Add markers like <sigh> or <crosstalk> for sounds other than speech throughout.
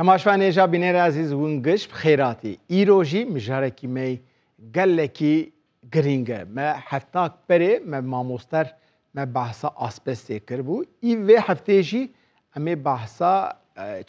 تەماشوانێژا بینێرازیز ونگشت خێراتی ئیرۆژی مژارێکی مەی گەلێکی گرینگە مە هەفتاک پەرێ مە مامۆستەر مە بەسا ئاسپەستێ کرد بوو ئی vê heftêjî ئەمێ بەسا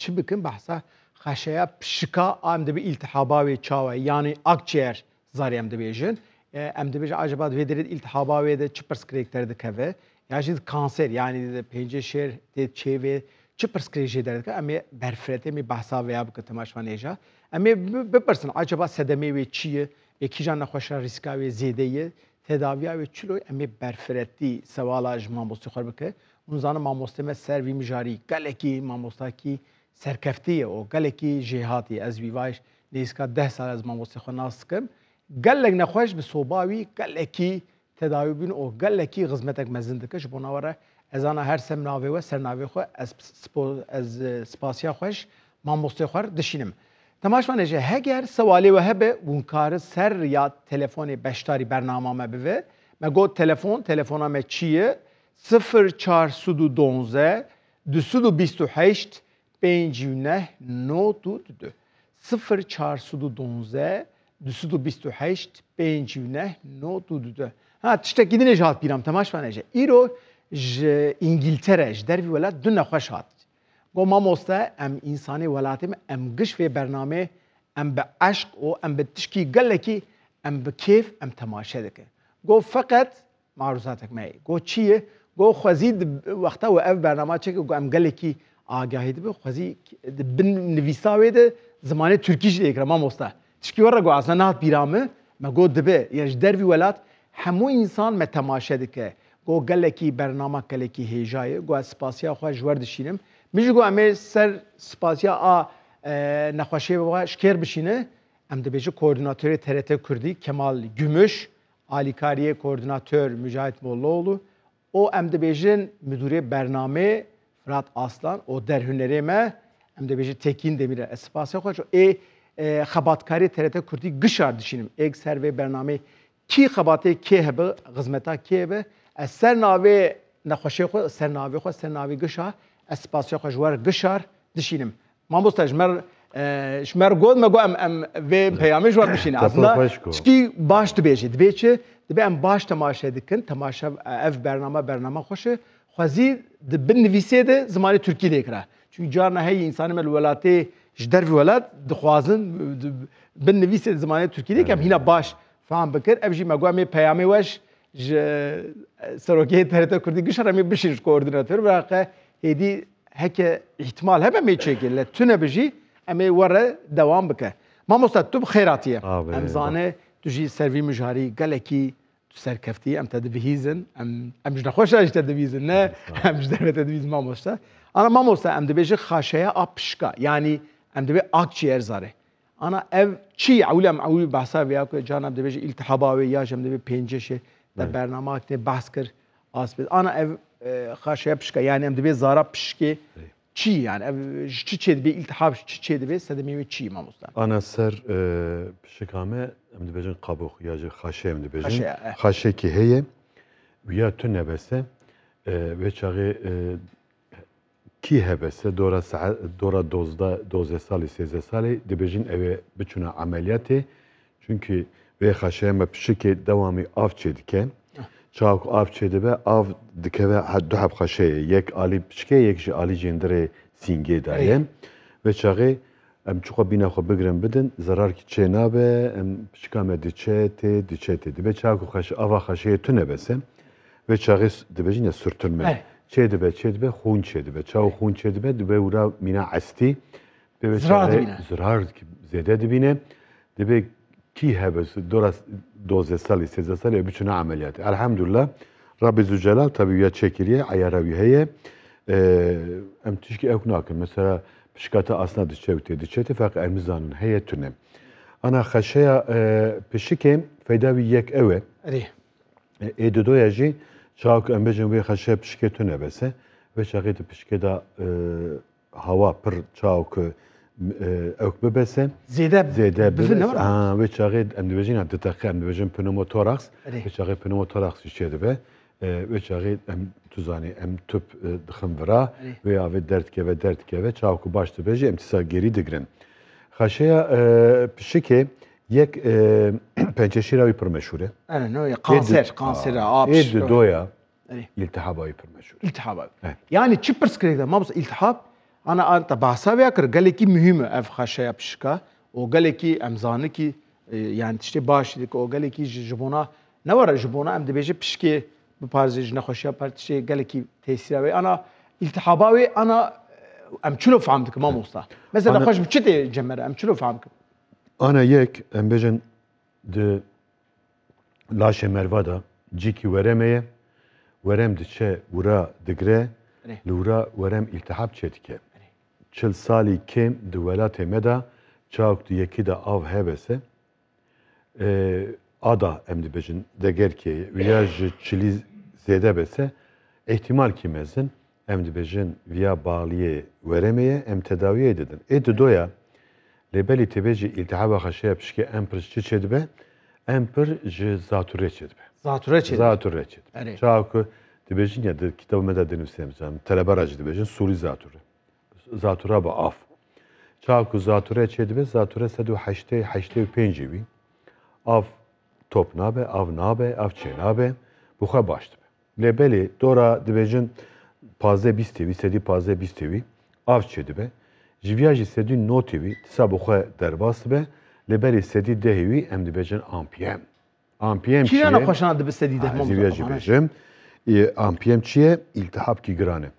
çi bikin behsa xeşeya pişika em dibe iltihabavê çawa yani akçeyer zarî em dibêjin em dibêje acaba vê iltihaba ve de çi pirskirêkter dikeve ya jî kanser yani de pêncê de çeve. çêvê Çi pırskirêjê dereke em ê berfiretê mî behsa veya bike temaşvanêja, em ê bipirsin acaba sedemê wê çi ye, êkîjan nexweşa rîska wê zêde ye, tedaviya wê çilo em ê berfiretî sewala ji mamostê xwe bike. Hûn zanim mamoste me ser vî mijarî gelekî mamostakî serkeftî ye û gelekî jêhatî ez wî vaş lêska deh sal ez mamostê xwe nas dikim. Gelek nexweş bi soba wî gelekî tedawî bûn û gelekî xizmetek mezin dike ji bo navara Ezana her semnavê ve sernavê xwe ez ez e, spasiya xweş mamoste xwar dişînim. Temaşvanê ji heger sewalê we hebe winkarı ser ya telefoni beşdarî bername me bive. Me got telefon, telefona me çi ye? 0412 228 59 92 0412 228 59 92 Ha tiştek gidinece hat biram temaşvanece. İro ج انگلتره ج در ولات دو نخوش هات گو ما موسته ام انسانی ولاتیم ام گش فی برنامه ام به عشق و ام به تشکی گله کی ام به کیف ام تماشا دکه گو فقط معروضاتک می گو چیه گو خوزید وقتا و اف برنامه چه گو ام گله کی آگاهی ده خوزی بن نویساوی ده زمانه ترکیش ده اکرما موسته تشکی ورگو اصلا نه پیرامه ما گو دبه یعنی در ولات همو انسان ما تماشا دکه او گلکی برنامه کلکی هیجای گو سپاسیا خو جوړ دشینم میجو گو امه سر سپاسیا ا نخوشی بابا شکر بشینه ام de beji koordinatörü TRT Kürdî Kemal Gümüş, Ali Kariye koordinatör Mücahit Mollaoğlu, o em de bejin müdürü bername Fırat Aslan, o derhünerime em de beji Tekin Demir'e espasya koç. E, e xabatkari TRT Kürdî gışar dişinim. Ek serve bername ki xabate ki hebe, hizmeta ki hebe, از سر ناوی نخوشی خو سر ناوی خو سر ناوی گشا از سپاسی خو جوار گشار دشینم ما مست جمر جمر گود ما گوام ام و پیامی جوار دشین اصلا چکی باش تو بیجی دبی چه دبی ام باش تماشا دکن تماشا اف برنامه برنامه خوشه خوازی د بنویسه ده زمانی ترکی دیکره چون جار نه هی انسان مل ولاته جدر ولات د خوازن بنویسه زمانی ترکی دیکم هینا باش فهم بکر ابجی مگوام پیامه وش ji serokê TRT Kurdî gişeremî bişir koordinatör ve hêdî heke ihtimal hebe mi çekil le tune bijî em ê were devam bike. Mamosta tu bi xêratiye. Em zane tu jî servî mijarî gelekî tu serkeftî em te dibihîzin em ji nexweşa ji te dibîzin ne em ji derve te dibîzin mamosta. Ana mamosta em dibêje xaşeya a yani em dibe akçi erzarê. Ana ev çi ewlem ewî behsa veya ku canem dibêje iltihaba ve ya jem dibe penceşe در برنامه که بحث آس بید آنا او خاشیا پشکا یعنی ام دبی زارا پشکی چی یعنی او چی چی دبی التحاب چی چی دبی سدمیوی چی ما مستن آنا سر پشکامه ام دبی جن قابوخ یا جن خاشیا ام دبی جن خاشیا که هیه ویا تو نبسه ve çağı ki hebese dora dora dozda doze sali seze sali dibejin eve biçuna ameliyatı çünkü Vê xeşeme pişikê dewamî av çê dike. Çavk av çê dibe av dikeve du heb xeşeyê yek alî pişikê yek jî alî jêndirê sîngê daye. Vê çaxê em çi xwe bîna xwe bigirin bidin zerarkî çê nabe em pişika me diçe tê diçe tê dibe çavk ava xeşeyê tune bes e vê çaxê dibêjîne sürtünme. Çê dibe çê dibe xûn çê dibe çav xûn çê dibe dibe wira mîna estî zirar dibîne zêde dibîne dibe کی هەبس دۆزێ سەڵی سێزە سەلی بچنە ئەعملیات ئەلحەمدولە ڕبی زوجەلا تەبیە چێکریە ئایاراوی هەیە ئەم تشکی ئەو ناکەن مەسرە پشکاتە ئاسنا دچێوتێ دچێتی فەق ئەمیزانن هەیە تونێ. ئەنا خەشەیە پشکێ فەیداوی یەک ئەوێ ئێدۆیە ژی چاوک ئەمبژم وێ خەشە پشکێ تونە بەسە بە شەقێتە پشکێدا هەوا پڕ چاوکە ئەوک ببەسێ زێدە چاغێ ئەم دەبێژین دەتەقی ئەم دەبێژم پنمۆتۆراخس چاغێ پنمۆتۆراخسی چێ دەبێ چاغێ ئەم توزانێ ئەم توپ دخمڤرا وێ ئاێ دەردکەوە دەردکەوە چاوکو باش دەبێژی ئەم تسا گەری دەگرن. خەشەیە پشکێ یەک پێنجشیراوی پرمەشورێ دۆە iltihabayı pırmeşhur. İltihab. Yani çi pırs kirek de mabus iltihab Ana bahsa kır geleki mühim ev haşa yapışka. O geleki emzanı ki yani işte başlık o geleki jibona ne var jibona em dibece pişki bu parzej ne hoş yapar işte geleki tesira ve ana iltihaba ve ana em çilo fahamdık ma mosta. Mesela hoş çi de cemere em çilo fahamdık. Ana yek em bejin de laşe mervada ciki veremeye verem diçe vura digre lura verem iltihab çetike. çil sali kem di meda me diye çawek di de av hebe se ada em dibêjin degerkê ya ji çilî zêde be se ehtimal mezin em dibêjin viya baliyê weremeye em tedawiyê didin. Ê di doya lebeli têbe iltihaba îltihaba xeşeya piştî em pir çi çêdibe em pir ji zaturê çêdibe. Zaturê çêdibe. Zaturê çêdibe. Çawek dibêjin ya di kitaba me de dinivsêm telebera jî dibêjin sûrî zaturê zatura ba af. Çaku zature çedibe zature sedu haşte haşte pencevi. Av top nabe, av nabe, av çenabe. Buha baştı. Lebeli dora dibecin paze bistevi, sedi paze bistevi. Av çedibe. Jivyaji sedi notivi, tisa buha derbas be. Lebeli sedi dehivi em dibecin ampiyem. Ampiyem çiye. Kirana koşana dibe sedi ah, dehmem. Jivyaji becim. E, ampiyem çiye iltihap ki grane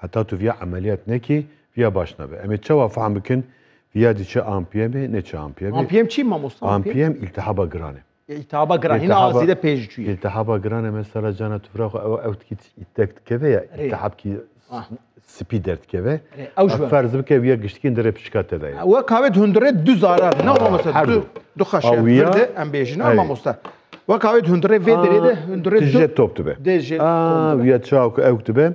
hatato via ameliyat ne neke, via başnabe. Eme çava faham bikin, via diçe ampiyemi, ne çe ampiyemi? Ampiyem çi mi Mustafa? Ampiyem iltihaba grane. İltihaba grane, hina azide pejçi. İltihaba grane mesela cana tufrahu ev ev tkit ittek keve ya, iltihab ki سپی دەردکەوێ فەرز بکە وە گشتکین دەرێ پشکاتەدای وە کاوێت هەندرێت دو زاران دوخەش ئەم بێژن مامۆستا وە کاوێت هەندرێ وێ دەێ هەندرێت ژێت تۆپ بێ دێژێ وە چاوکە ئەوت بێ.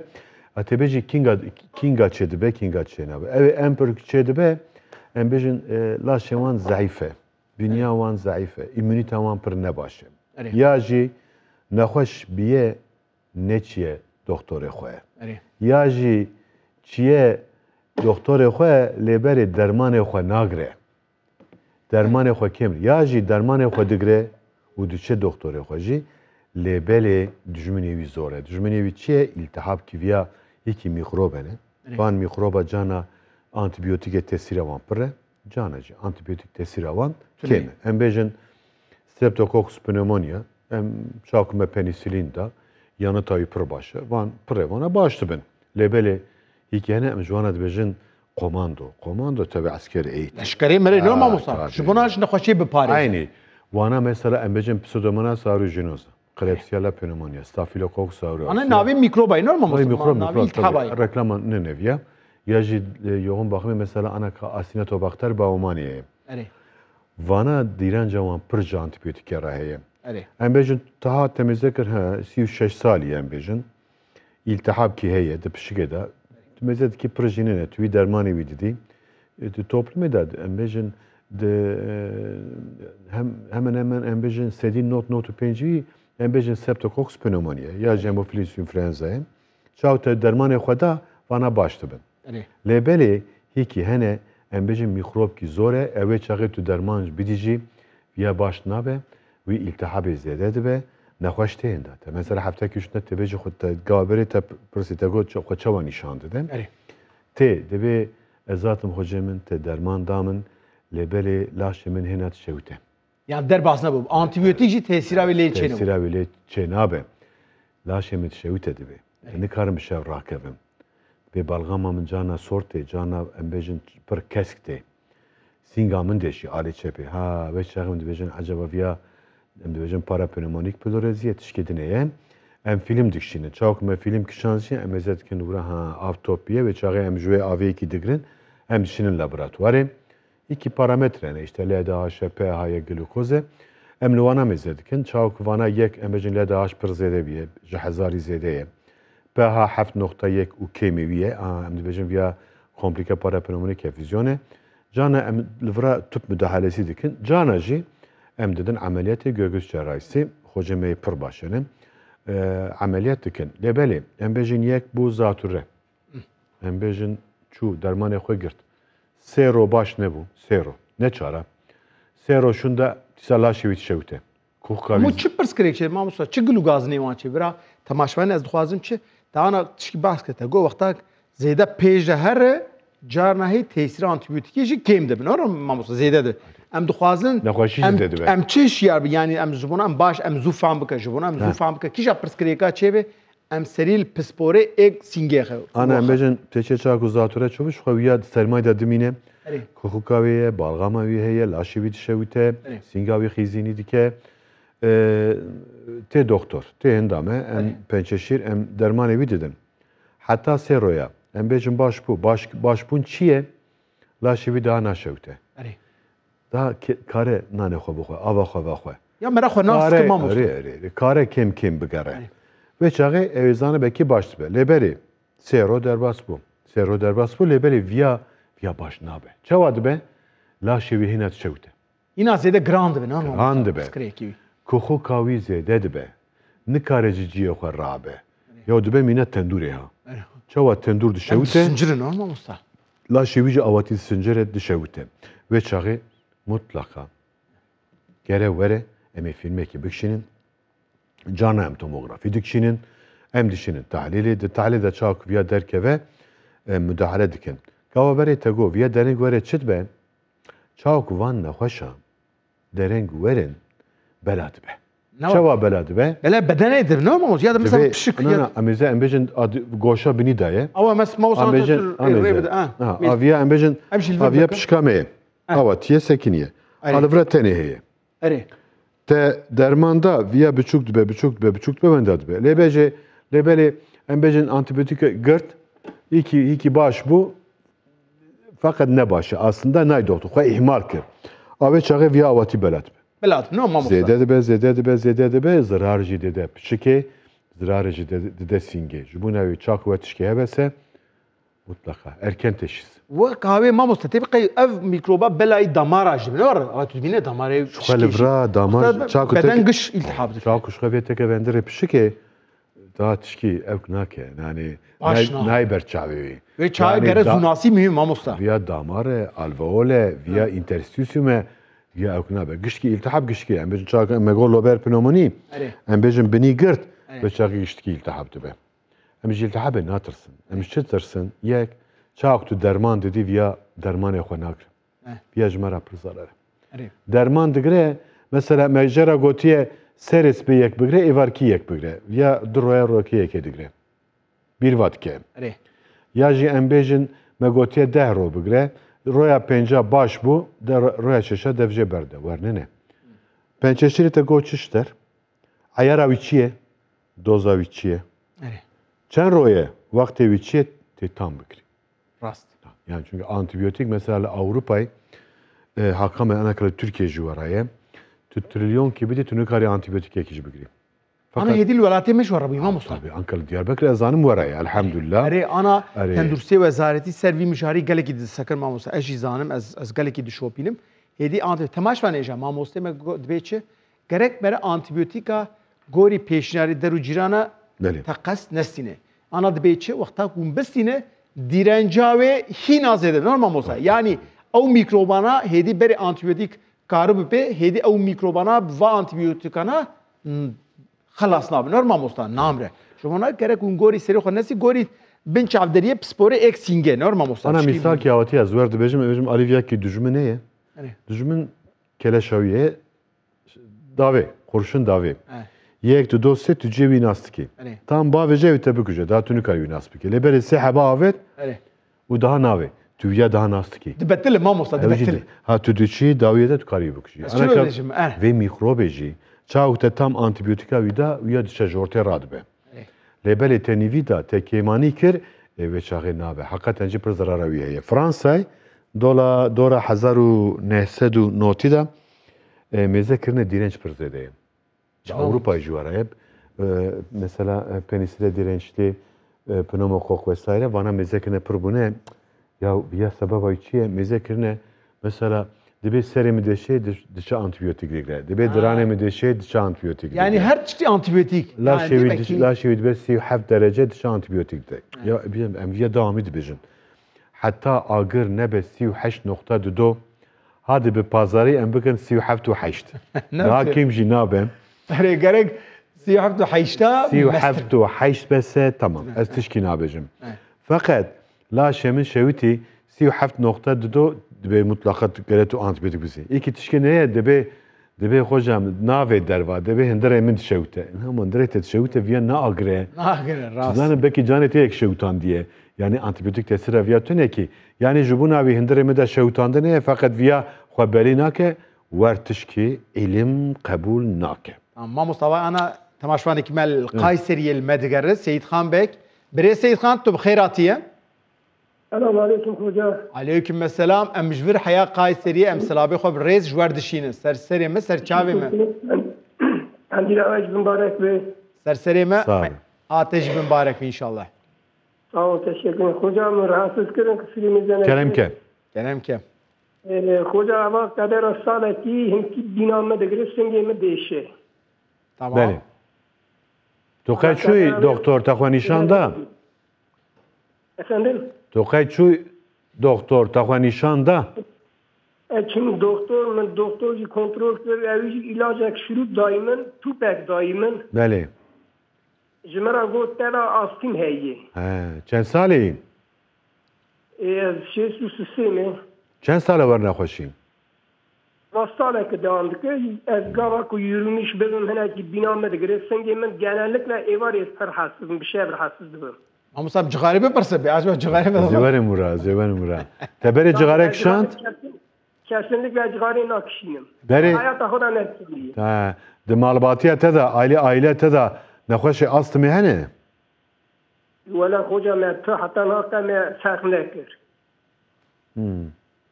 atebeci kinga kinga çedibe kinga çenabe. Ev emper çedibe em bejin la şevan zayıfe. Dünya wan zayıfe. İmmünite wan pır ne başe. Ya jî nexweş biye neçiye doktor xwe. Ya jî çiye doktorê leber lêberê dermanê xwe nagre. Dermanê xwe kêm. Ya jî dermanê xwe digre û diçe doktor xwe jî lêbelê dijminê wî zor e. Dijminê wî çi ye? İltihab kiviya یەکی میخرۆبێنێ بان میخرۆبە جانا ئانتیبیۆتیکە تێسیرەوان پڕێ جانەجی ئانتیبیۆتیک تێسیرەوان کێنە ئەمبێژن streptokokus pneumonia hem çakma penisilinda yanı tayı pır başı van prevana başlı ben. Lebeli hikayene em jwana dibêjin komando. Komando tabi askeri eğitim. Leşkerê mere ne mamosta? Ji bona ji nexweşiyê bipare. Aynı. Wana mesela em pseudomonas aeruginosa. Klebsiella pneumonia, stafilokok saurio. Ana navi mikroba iner mi? Hayır mikrob mikrob tabii. Reklama ne neviye? Yaji e, yoğun bakımı mesela ana asinetobakter baumaniye. Evet. Vana diren cavan pırca antibiyotik yaraheye. Evet. Embejin taha temizle kır ha 36 sali embejin. İltihab ki heye de pişik da. Temizle ki pırjini ne tüy dermanı bir e, dedi. Toplum edad embejin de e, hem hemen hemen embejin sedin not notu penciyi ام بێژن سپتۆکۆکس پنومۆنیە یا ژێمۆفلیس ئینفرێنزەن چاوتە دەرمانێ خوددا وانا باشتە بن لێبەلێ هیکی هەنێ ئەم بێژن میخرۆبکی زۆرە ئەوێ چاغێت تو دەرمانش بدیژی یا باش نابێ وی ئیلتەحابێ زێدە دەبێ نەخۆش تێندا تەمەسەر هەفتەکیشتە تبێژی خودت گاوبێتە پرسیتەگۆت خۆچەوە نیشان دەدەن تێ دەبێ ئەزاتم خۆجێ من تە دەرمان دا من لێبەلێ لاشی من هێنات شەوتە در بحث نبود آنتیبیوتیک چی تاثیر ویلی چه نبود تاثیر ویلی چه نبه لاشه مت شویت دبه نکارم شو راکبم به بالغام من جانا سورته جانا امبیجن پر کسکته سینگا من دشی آلی چپی ها و شغم دبیجن عجبا ویا دبیجن پارا پنومونیک پلورزیه تشکیدنه em film dikşine çavk me film kişansi em ezet kin vura ha avtopiye ve çağı em jüve aviye ki digrin em dişinin laboratuvarı iki parametre ne işte LDH, pH'ye glukoze em li wana mezê dikin çawek wana yek em bêjin LDH pir zêde ye ji hezarî zêde ye pH heft nokta yek û kêmî wî ye em dibêjin viya komplike parapneumonik efüzyonê cana em tüp müdahalesî dikin cana jî em didin göğüs cerrahisi, hocamê pir baş hene e, ameliyat dikin lê belê em bêjin yek bû zatûre em bêjin çû dermanê xwe Sero baş ne bu? Sero. Ne çara? Sero şunda tisalaşevit şevte. Kuhkaviz. Mu çi pırs kirek şey mamusa? Çi gülü gaz nevan çi bira? Tamaşvan ez duhazim çi. Dağına çi bahs kete. Go vakta zeyda pejde her e, carna hey tesir antibiyotiki jik kem de bin. Oran mamusa zeyda de. Em duhazin. Ne hoşiz dedi be. Em çi şiyar bi. Yani em zubuna em baş em zufan bika jubuna em zufan bika. Kişa pırs kireka çevi. em serî li pisporê êk sîngexew. Ana em bêjin têçeça ku zature çûbiş xwe ya sermay de dimîne Koxuka wê ye, balgama wî heye, laşê wî dişe wî te, sînga wî xîzînî dike tê doktor, tê hinda me em pençeşîr em dermanê wî didim. Heta sê roya em bêjin baş bû, başbûn çi ye laşê wî daha naşe wî te. Da kare nanê xwe bixwe, ava xwe vaxwe. Ya mera xwe nas kare kêm kêm bigere. Ve Veçare evezane beki baş be. Leberi sero derbas bu. Sero derbas bu leberi via via baş be. Çavad be la şevihinet şevte. İna zede grand be nan. Grand be. Kohu kavi zede be. Nikareci ciye xwe rabe. Ya dibe mine tendurê ha. Çawa tendur dişewite. Sincirin normal usta. La şevici avati sincire dişewite. Ve çağı mutlaka. Gere vere emi filmeki bikşinin cana hemtomografidir kişinin hem dişinin tahlili de tahlil de çak viya derkeve e, müdahale dikin. Gava bere tego viya derin vere çit be çak van ne hoşa derin verin belat be. Çava belat be. Ele bedenedir ne olmaz ya da mesela pişik. Ne ne amize embejin goşa bini daye. Ama mes mausan amize amize. Ha aviya embejin aviya pişkameye. Ava tiye sekiniye. Alvra teneheye. Ere te dermanda via buçuk dübe buçuk dübe buçuk dübe bende dübe. LBC lebeli embecin antibiyotik gırt iki iki baş bu fakat ne başı aslında ne doktor ko ihmal ki. Ave çağı via avati belat. Belat ne ama Zede de be zede de be zede de be zararcı dede. Şike zararcı dede singe. Bu nevi çak ve tişke hebese mutlaka erken teşhis. وكهوي ما مستطيع بقى اف ميكروبا بلاي دمارج بنور تبينا دماري شخلفرا دمارج شاكو بدن قش التحاب شاكو شخفية تكا بندر بشكي daha tişki evknake yani nayber çavi. Ve çavi gere zunasi mühim amosta. Via damare, alveole, via interstitiume via evknabe. Gişki iltihap gişki. Em bejin çavi megol lober pneumoni. Em bejin bini girt. Ve çavi gişki iltihap dibe. Em bejin iltihabe natırsın. Em bejin çetirsin. Yek. چاک تو دەرمان ددی یا دەرمانێ خۆ ناکرێت پیاژ مرا پرزارە دەرمان دگرێ مەسەرە مەژێرە گوتیە سرس بە یەک بگرێ ئێوارکی یەک بگرێ یا دڕۆە ڕۆکیەکێ دەگرێ بیراتکێ یاژی ئەمبێژن مەگوتیە ده ڕۆ بگرێ ڕۆیا پێنج باش بوو ڕۆیا شەشە دەفژێ بەردە وەرنێ پێنجشری تە گۆ چشتەر عیاراوی چییە دۆزاوی چییە چەند ڕۆیە وەختێوی چێت تێتان بکری راست یعنی چون آنتیبیوتیک مثلا اوروپای حکم انا کل ترکیه جوارایه تو تریلیون کی بده تو نکاری آنتیبیوتیک یکیش بگیریم انا هذه الولايات مش ورا بيما مصطفى طبعا انكل دياربكر ازانم ورايا الحمد لله اري انا تندرسي وزارتي سيرفي مشاري قالك دي سكر ماموس اجي زانم از از قالك دي شوبينم هدي انت تماش فان اجا ماموس تم دبيتشي gerek bere antibiyotika gori peşnari deru cirana تقص نستينه انا دبيتشي وقتا قوم بسينه direnca ve hinaz eder. Normal olsa. Yani o mikrobana hedi beri antibiyotik karıbüpe hedi o mikrobana ve antibiyotikana خلاص نابن نورما مستان نامره شما نه کرک اون گوری سری خو نسی گوری بن چاودریه پسپوره اک سینگه نورما مستان انا مثال کی آتی از ورد بجم بجم الیویا کی دژمن نه دژمن کلاشاویه داوی قرشن داوی یک دو سه تو وی ناست کی تام با وجه و تبک جه تو نکاری ناست بکی لبر سه حبا آفت و ده ناوی تو یا ده ناست کی دبتل ما مصد دبتل ها تو داویه ده تو کاری بکشی و میخرو وی چه جی تام تام آنتیبیوتیکا ویدا ویا دشه جورت راد به تنی ویدا تکیمانی کر و چه نابه حقیقتا جی پر ضرارویه هی فرانسه دولا دورا نوتی دا میزه کرنه دیرنج پر زده Tamam. Avrupa var hep. Ee, mesela penisile dirençli e, pneumokok vesaire bana mezekine probune ya ya sababa içiye mezekine mesela dibe seremi şey, de şey dışı antibiyotik dikler. Dibe dranemi de şey dışı antibiyotik dikler. Yani her çeşit antibiyotik. La yani şevi ki... la şevi dibe si hef derece dışı antibiyotik de. Ya bizim emviye devamı dibicin. Hatta agır nebe si heş nokta dudu. Hadi bir pazarı em bakın si hef tu heşt. <laughs> Daha kimci nabem. Regering, Sie haben doch Hayşta. Sie haben doch Tamam. Ez tişkin abicim. Fakat la şemin şeviti si haft nokta dudu dibe mutlaka geretu antibiyotik bizi. İki tişkin neye dibe dibe hocam nave derva dibe hendere min şevte. Hem hendere te şevte viya na agre. Na agre rast. Zaten belki canete ek şevtan diye. Yani antibiyotik tesir viya tüneki. Yani jubuna vi hendere mi de şevtanda neye fakat viya xwebeli nake wer tişki ilim kabul nake. اما مصطفى انا تماشوان كمال قيصري المدقر سيد خان بك بري سيد خان تب خيراتيه السلام عليكم خوجا عليكم السلام ام جبر حياه قيصري ام سلابي خو بريز جوار دشين سر سري ما سر تشافي ما عندي دعوه مبارك بي سر سري ما آتش مبارك ان شاء الله Sağ ol, teşekkür ederim. Hocam rahatsız kırın kısırımızdan. Keremken. Keremken. Ee, hoca ama kadar asal ettiği hem ki dinanma da giresin gemi değişir. Tamam. Beli. То кај чуј, доктор, таква нишанда? Efendim? То кај чуј, доктор, таква E şimdi doktor mu, doktorcu kontrolör evi ilacak şurup daimin, tupek daimin. Beli. Cimera tera astim heyi. He, çen saleyim? E, şey su sistemi. Çen sale var ne hoşim? Dostalek dağındıkı ezgava ku yürümüş bizim bir şey Tebere Kesinlikle Ha, te aile aile te de, nekhoşi astımı hene? hatta me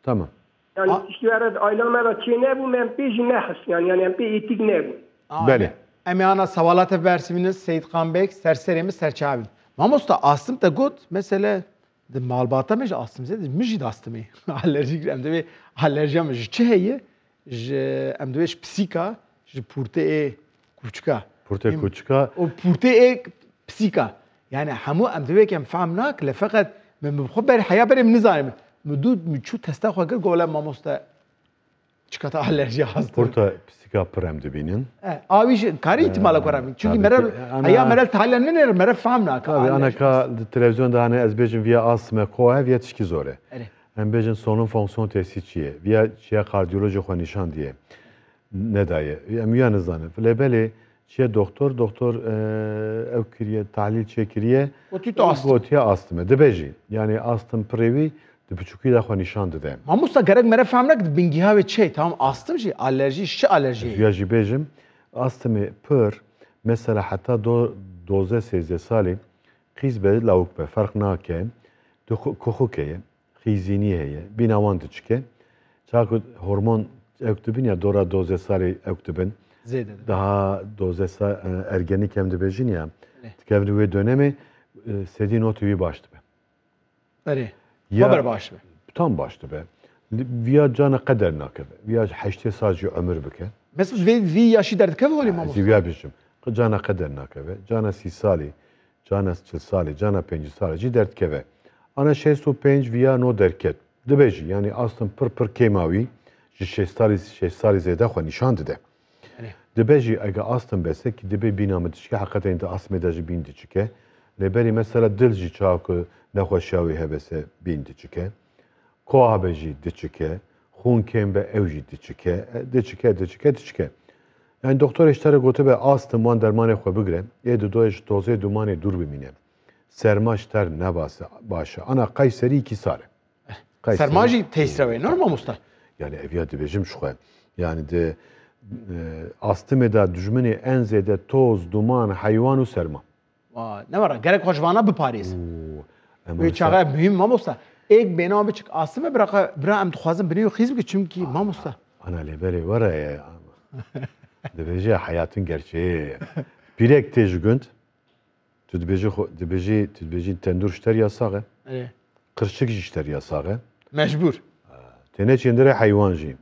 tamam. يعني آه. استشارة ايلام را چی نبو من yani نحس یعنی یعنی پی ایتیگ نبو بله Emeana Savalata versiminiz Seyit Kanbek, Serseremiz Serçavin. Mamosta astım da gut Mesela de malbata mej astım zedi müjid astımı. <laughs> Alerjik emde ve alerji ama çeheyi emde ve psika purte e kuçka. Purte kuçka. O purte e psika. Yani hamu emde ve kem famnak le fakat من بخبر حياة بري من dud miçu testa xwe kir gola mamoste alerji hastı. Porta psika prem dibinin. E, abi jî karî îtimala kwe remî. Çünkü merel heya merel talen nenêr merel fehm nake. Tabii anaka televizyonda hani ez bêjim viya asme xwe he viya tişkî zor e. Em sonun fonksiyon testi çi Viya çiya kardiyoloji xwe nîşan diye. Ne daye? Em viya nizanin. Lê belê çiye doktor, doktor e, ev kiriye, tahlil çekiriye. Gotiye astım. Gotiye astım. debeci. Yani astım previ Di piçukî de xwe nîşan dide. Mamosta gerek me re fehm neke di ve çey, tamam astım şey, alerji, şi alerji. Ya jî bêjim astımê mesela hatta do doze sêzde salê qîz be lawik be ferq nake tu koxuk heye xîzînî heye bînawan diçike çaku hormon ew ya dora doze salê ew dibin daha doze e, ergenlik hem dibêjin ya dikevin wê dönemê e, sedî notî wî baş dibe. Erê. ما بربحش به تام باش تبه ويا جانا قدر ناكب ويا حشتي ساجي عمر بك بس في في يا شي درد كيف ولا ما زي ويا بجم جانا قدر ناكب جانا سي سالي جانا سي سالي جانا بنج سالي جي درد كيف انا شيسو بنج ويا نو دركت دبجي يعني اصلا بر بر كيماوي جي شيستاري شيستاري زيدا خو نشان دده دبجي اگه اصلا بس کی دبی بینامه دشکه حقیقتا انت اسمه دجی بین دچکه ne beri mesela dilji çakı nexweşiyawî hebese bîn diçike, kuabe jî diçike, xûnkên be ew jî diçike, e, diçike, diçike, diçike. Yani doktor eştere gotu be astım wan dermanê xwe bigire, yê di doyê ji dozê dumanê dûr bimîne. Serma ji ter nebase başe. Ana Kayserî iki sare. Serma jî tesira ve normal musta. Yani evya dibêjim ji xwe. Yani e, de astımê de dijminê en zêde toz, duman, heywan serma. نمەڕە گەرە کۆژوانە بپارێز چاغای مهم مامۆستا ئێک بێنەوە بچک ئاسمە براق برا ئەم دخوازم بنی و خیز بکە چمکی مامۆستا ئەنا لێبەرێ وەرە دەبێژێ حیاتن گەرچێ پیرێک تێژگوند tu dibêjî dibêjî tu dibêjî tendur ji ter yasax e qirçik jî ji ter yasax e mecbûr têne çêndire heywan jî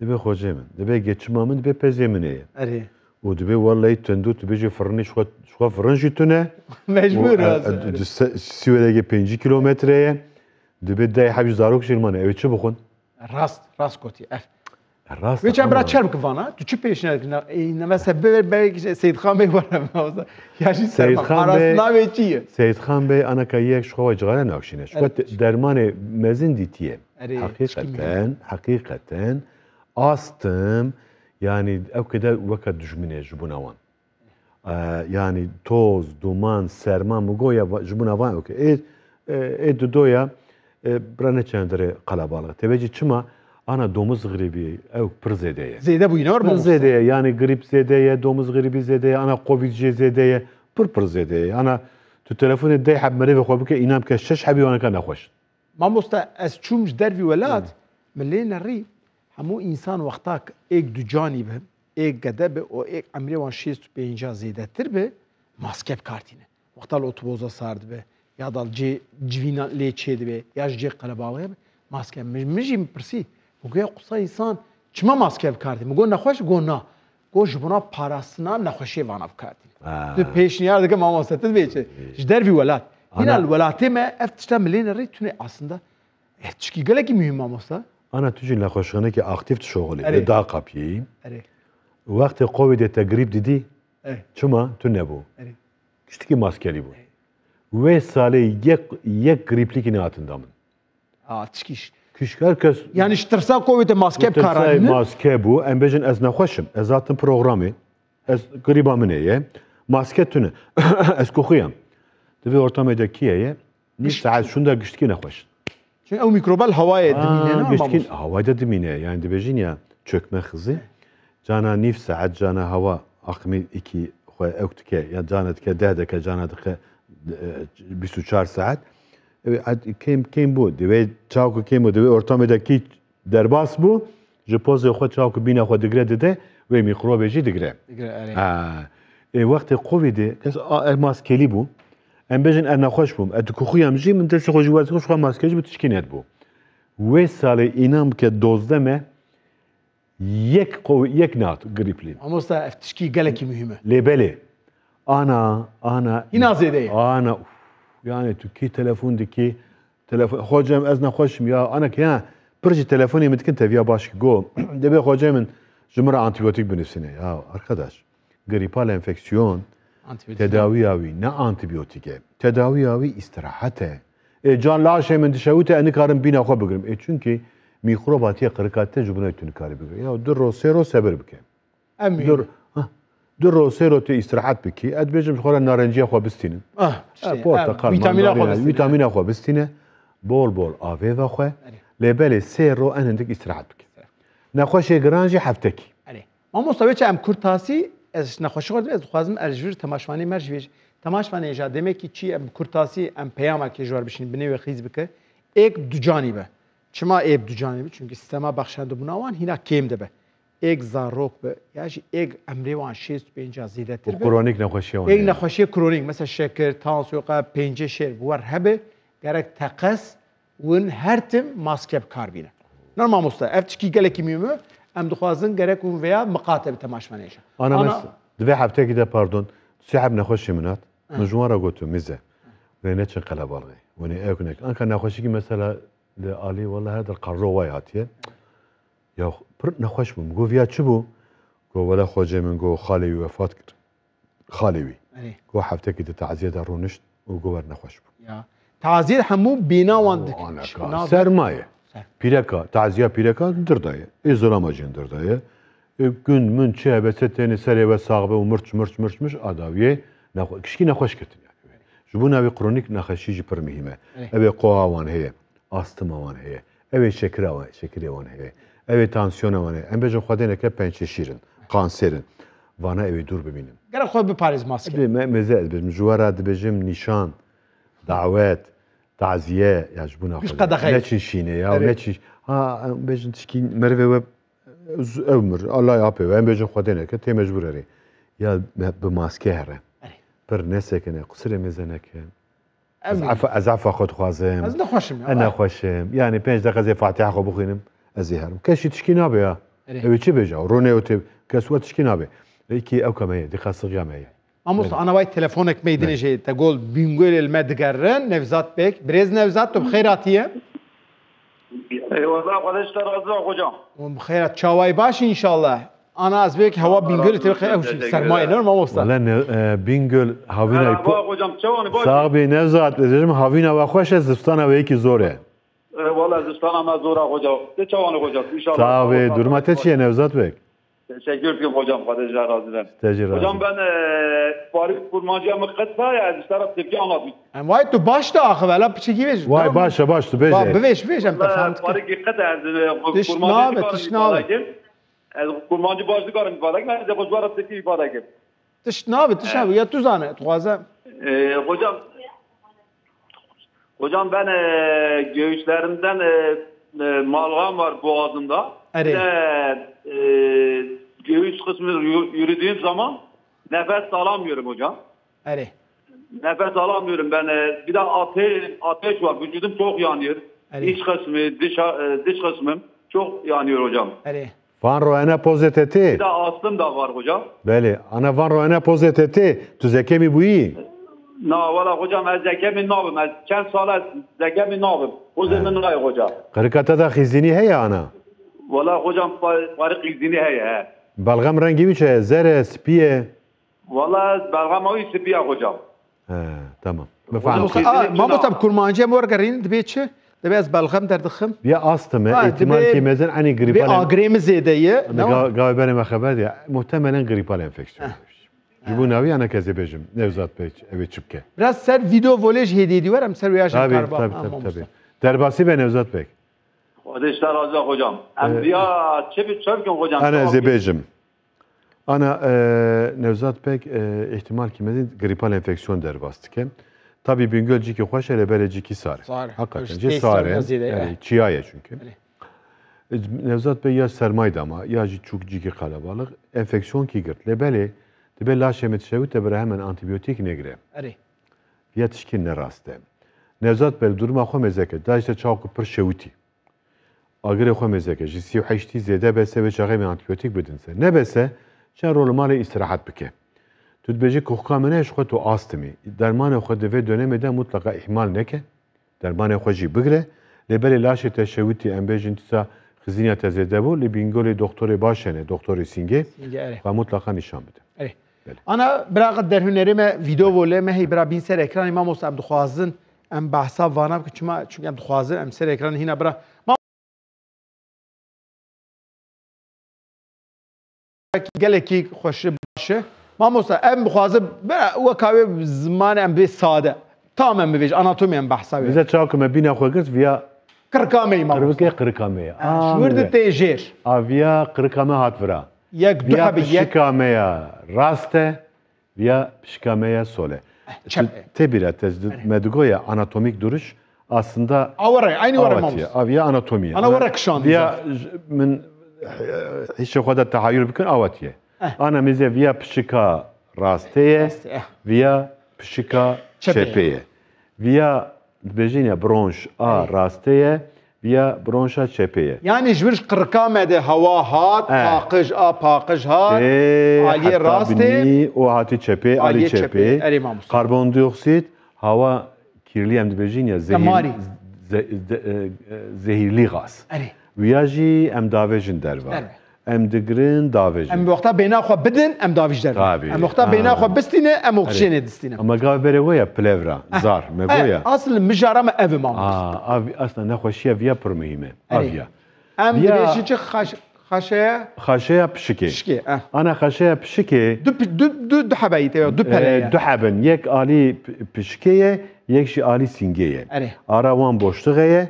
dibê xwecê min dibê geçima min dibê pezê min ye erê و دبی والله تندو تو بیجی فرنی شو شو فرنجی تونه مجبور از سیوده 5 کیلومتره دبی دای حبیز داروک شیرمانه اوی چه بخون راست راست گوتی اف راست ویچ برا چرم کوانا تو چی پیش نه این مثلا ببر بر سید خان بی برم یاشی سید خان بی ناوی چیه سید خان بی انا کایه شو وجغاله ناوشینه شو درمان مزین دیتیه حقیقتا حقیقتا astım yani ev kadar vaka düşmene, jbunavan. Ee, yani toz, duman, serma, mugoya jbunavan oke. E, e, e dudoya e, brane çendere kalabalık. Tebeci çıma ana domuz gribi ev pır Zede bu inar mı? Pır yani grip zedeye, domuz gribi zedeye, ana covid zedeye, pır pır zedeye. Ana tu telefon edey hep merve, ve xwabike inam ke şeş habi ona kana xoş. Mamosta ez çumj dervi velat, hmm. millena rib. هەموو ئینسان وەختاک ئێک دوجانی بن ئێک گەدە بێ ئەو ئێک ئەمرێوان شێست و پێینجا زێدەتر بێ ماسکە بکارتینە وەختا لە ئۆتۆبۆزە سارد بێ یاداڵ جێ جوینە لێ چێ دەبێ یاش جێ قەلەباڵێ ماسکە مژی پرسی وگوێ قوسە ئینسان چمە ماسکە بکارتین گۆ نەخۆش گۆنا گۆ ji buna parastina nexweşê vana bikatî. Tu pêşniyar dike mamostetin bêçe ji dervî welat. Hîna welatê me ev tişta milênerê tunê aslında ev tişkî gelekî mühim mamosta انا تجي لخوشانه كي اكتيف شغلي أري. دا قبيي أري. وقت قوید تقریب دیدی چما تو نبو کشتی که ماسکلی بود و ساله یک یک گریپلی که نهاتن دامن آه چکیش کش کس یعنی شترسا قوید ماسکه بکارن ماسکه بو ام بجن از نخوشم از آتن پروگرامی از گریبا منه یه ماسکه تونه از کخیم دوی ارتامه دا کیه یه نیش ساعت شون دا گشتی که نخوشن دمینه o mikrobal havaya dimine neMişkin havada dimine. Yani dibejin ya ساعت hızı. هوا nif saat cana hava akmi iki خوي اوكتك يا جانتك دهدك جانتك بيسو چار ساعت کیم کم بو دوی چاوکو کیم کم بود ارتام ده کی درباس بو بود. خو چاوکو بینا خو دگره دده و میکروب جی دگره دگره آره وقت قوی ده کس کلی بود. ام بجن انا خوش بوم ات کو خو یمجی من دل خو جوات خوش خو ماسکج بتشکینت بو و me, اینام که دوزدمه یک قو یک نات قريبلين اما استا تشكي قالك Ana, لبلي انا انا ينازيدي انا yani Türkiye telefondaki telefon hocam ezna hoşum ya anak ya proje telefonu yemedikin teviye başka go <clears throat> de be hocamın cumhur antibiyotik benifsine ya arkadaş gripal enfeksiyon تداویاوی نه آنتیبیوتیکه تداویاوی استراحته جان لاشه من تشوته انا كارم بينا خو بگرم چونکی میکروباتی قرقاته تجربه تون کاری بگرم یا در رو سر رو صبر بکن امین در در رو رو تو استراحت بکی اد بجم خورا نارنجی خو بستینم اه پورتقال ویتامین خو بستینه ویتامین خو بستینه بول بول آوی و خو لبل سر رو ان استراحت بکی نخوش گرانجی هفتکی ما مصطفی چم کرتاسی ez nexweşixwe ez dixwazim ez jir temaşvanê me ji vê temaşvanê ja demekî çî em kurtasî em peyamakê ji war bişîn bi nêvê xîz bike ek ducanî be çima êb ducanî be çünkî sistema bexşendibûna wan hîna kêm dibe ek zarok be ya jî ek emrê wan şêst pênca zêdetir kronik nexweşiya ek nexweşiya kronik mesela şeker tansiyoqa pêncê şêr bu war hebe gerek teqes win her tim maskep karbîne normal musta ev çikî gelekî mî me ام دخوازن گەرەک و وەیە مقاتە تەماشمانێشە دوێ هەفتێکی دە پاردون سی حب نەخۆشی منات مژوارە گوتو و میزە رێنە چ قەلە بەڵێ ونی ئەکنێک ئەکە ناخۆشیی مەسەلا لە عالی وەڵە هە دەر قەڕۆ وای هاتیە یا پر نەخۆش گو ویا چبو گو ولا خۆجێ من گو خالی وفات کرد گو گۆ هەفتێکی دە تازیەدا ڕوونشت و نخوش نەخۆش تعزیه تازیر بینا بیناوان سرمایه. Pireka, taziya pireka ndërdoj, i zëra më gjë ndërdoj. Gün mün çebe seteni sereve sağbe umurç mürç mürç mürç adaviye na kişki na hoş ketin yani. Şu bu navi kronik na haşici per mühime. Eve koavan heye, astım avan heye, eve şeker avan, şeker avan heye. Eve tansiyon avan heye. Embeje xwadene ke şirin, kanserin. Vana evi dur bebinin. Gerek xoy bir Paris maske. Meze ez bizim juara dibejim nişan, davet, تعزیه یعجبونا مش قد خير نتشي شيني يا نتشي ها باش نتشكي مرفي وب عمر الله يعبي وين باش خدينا كنت مجبور ري يا بماسكي هره بر نسكن قصر مزنكن ازعف ازعف خد خوازم از نخوشم انا خوشم يعني بينج دقه زي فاتحه خو بخينم ازيهرم كاش تشكي نابي يا اوي تشي بيجا روني اوتي كسوه تشكي نابي لكي او كما دي خاصه غاميه Ամոս anavay telefon եք մեդինե ջե դա գոլ բինգուել էլ մեդգարն Nevzat Bek. Brez Nevzat top khayratiye. Eyvallah arkadaşlar razı olsun hocam. Oğlum khayrat çavay baş inşallah. Ana az Azbek hava Bingöl tebrik etmiş. Sermaye normal olsa. Valla e, Bingöl havina ipo. Hocam çavani baş. Sahibi Nevzat dedim havina ve hoş e, zıftana ve iki zore. E. Valla zıftana mazura hoca. Ne çavani hoca inşallah. Sahibi durma teçiye Nevzat Bek. Teşekkür ederim hocam. Kadeca razıdan. Hocam ben e, Farik Kurmacı'ya mıkkıt var ya, dışarı tepki anlatmış. Yani e, vay tu baş da akı vela piçe giyiz. Vay baş da baş beş beş. Bak beveş beveş hem tefahmet. Farik yıkkıt erdi. Kurmacı çıkarın Kurmacı başlı karın ifadeki, ben de koçvara tepki ifadeki. Tiş ne abi, tiş abi, ya tu zane, tuğaza. Hocam, hocam ben e, göğüslerimden e, e, malgam var boğazımda. Evet. E, göğüs kısmını yürüdüğüm zaman nefes alamıyorum hocam. Evet. Nefes alamıyorum ben. E, bir de ateş, ateş var. Vücudum çok yanıyor. Evet. İç kısmı, dış, e, dış kısmım çok yanıyor hocam. Evet. Van roena pozitiviteti. Bir de astım da var hocam. Beli. Ana van roena pozitiviteti. Tu zekemi bu iyi. Na valla hocam ez zekemi nabım. Ez ken sala zekemi nabım. O zemin evet. hocam. Kırkata da hizini heye ana. والا خوجم فارق زینه هیه بلغم رنگی میشه زر سپیه والا بلغم هایی سپیه خوجم تمام بفهم ما مصاب کرمانجه مورگرین دبی چه؟ دبی از بلغم در دخم بیا آستمه احتمال که مزن عنی گریپال بی آگریم زیده یه گاوی بنا ما خبر دیا محتملا گریپال انفکشن جبو ناوی انا کسی بجم نوزاد پیچ اوی چپکه راست سر ویدیو ولش هدیه دیورم سر ویاش کاربا تابی تابی تابی درباسی به نوزاد پیک Kardeşler razı hocam. Ee, Enbiya ee, çebi çöpkün hocam. Ana zebecim. Ana e, Nevzat Bey, e, ihtimal kimedi gripal enfeksiyon der bastıke. Tabi Bingölcü ki hoş ele bereci ki sare. Sare. Hakikaten ce sare. Yani, çiyaye çünkü. Öyle. E, Nevzat Bey ya sermaydı ama ya çok ciki kalabalık. Enfeksiyon ki girt. Lebeli. Dibe laşemet şevut de bere hemen antibiyotik ne gire. Öyle. Yetişkin ne rastı. Nevzat Bey durma xo mezeket. Da işte çavku pır şevuti. اگر خو مزکه جیسیو حیشتی زیاده به سبب و چهای می آنتی بیوتیک بدن سه نه به سه رول مال استراحت بکه تو بچه کوک کامنش تو آست می درمان خود دوید دنیا می مطلق مطلقا نکه درمان خود جی بگره لبر لاش تشویتی ام به جنت سه خزینه تزده بود دکتر باشه نه دکتر سینگه اره. و مطلقا نشان بده. اره. بله. انا برای در هنری ما ویدیو بله مهی برای بین سر اکران امام مصطفی دخوازن ام بحث که چما چون دخوازن ام سر اکران هی نبرد gelekî xweşi baş Mamosta em bixwazim wekavê ziman em bê sade tam em bivêj anatomî em behsa Bize çakim me bîna xwe girt viya Qirkameyî Qirvikê ah, qirkameye. Şûr de tê jêr. Aviya qirkame hat vira. Yek du hebe yek. Pişikameya raste viya pişikameya sole. Eh, Tebira tezdi medugoya anatomik duruş aslında Avara aynı var mı? Aviya anatomi Ana vara kşan. Viya min هیچ خود تحایل بکن آواتیه آنا میزه ویا پشکا راستیه ویا پشکا چپیه ویا بجینه برونش آ راستیه ویا برونشا چپیه یعنی جورش قرقامه ده هوا هات پاقش آ پاقش هات علی راسته و هاتی چپی، علی چپی. کربن دیوکسید هوا kirli hem de bejin ya zehir, ze, ویا جی ئەم داوێژن دەروا ئەم دگرن داوێژ ئەم وەختا بێناخوا بدن ئەم داویش دەر ئەم وەختا بێناخوا بستینە ئەم قشێنێ دستینە ئەمەگا بەرەوەیە پلێرا زار مەبە ئاس مژارەمە ئەڤما ئەستا نەخۆشیە ڤیا پرمەیمە ئەڤە ئەم چ خاش خشەیە خشەیە پشکێ ئەە خشەیە پشکێ حەبیتەوە دو حەبن یەک عالی پشکەیە یەکشی عالی سنگەیە ئاراوان بۆشتغەیە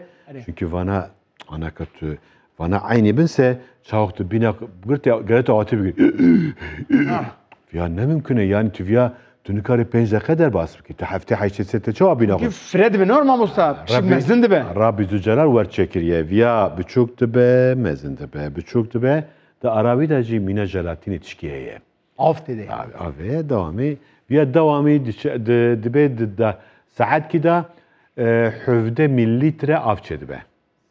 شکیوانە 아나카트 와나 아이니븐세 차옥도 비나 gırtı 그때 어떻게 yani ne mümkün yani tüvya dünkarı penze kadar basıp gitti. Hafte hayşesete çoğa bina. Ki Fred bin Orma Musa. Şimdi mezindi be. Rabbi Zücelal ver çekiriye. Viya buçuk de be, mezindi be, buçuk de be. Da Arabi da ci mine jelatin içkiyeye. Af dedi. Ave devamı. Viya devamı de be da saat kida e, hövde millilitre af çedi be.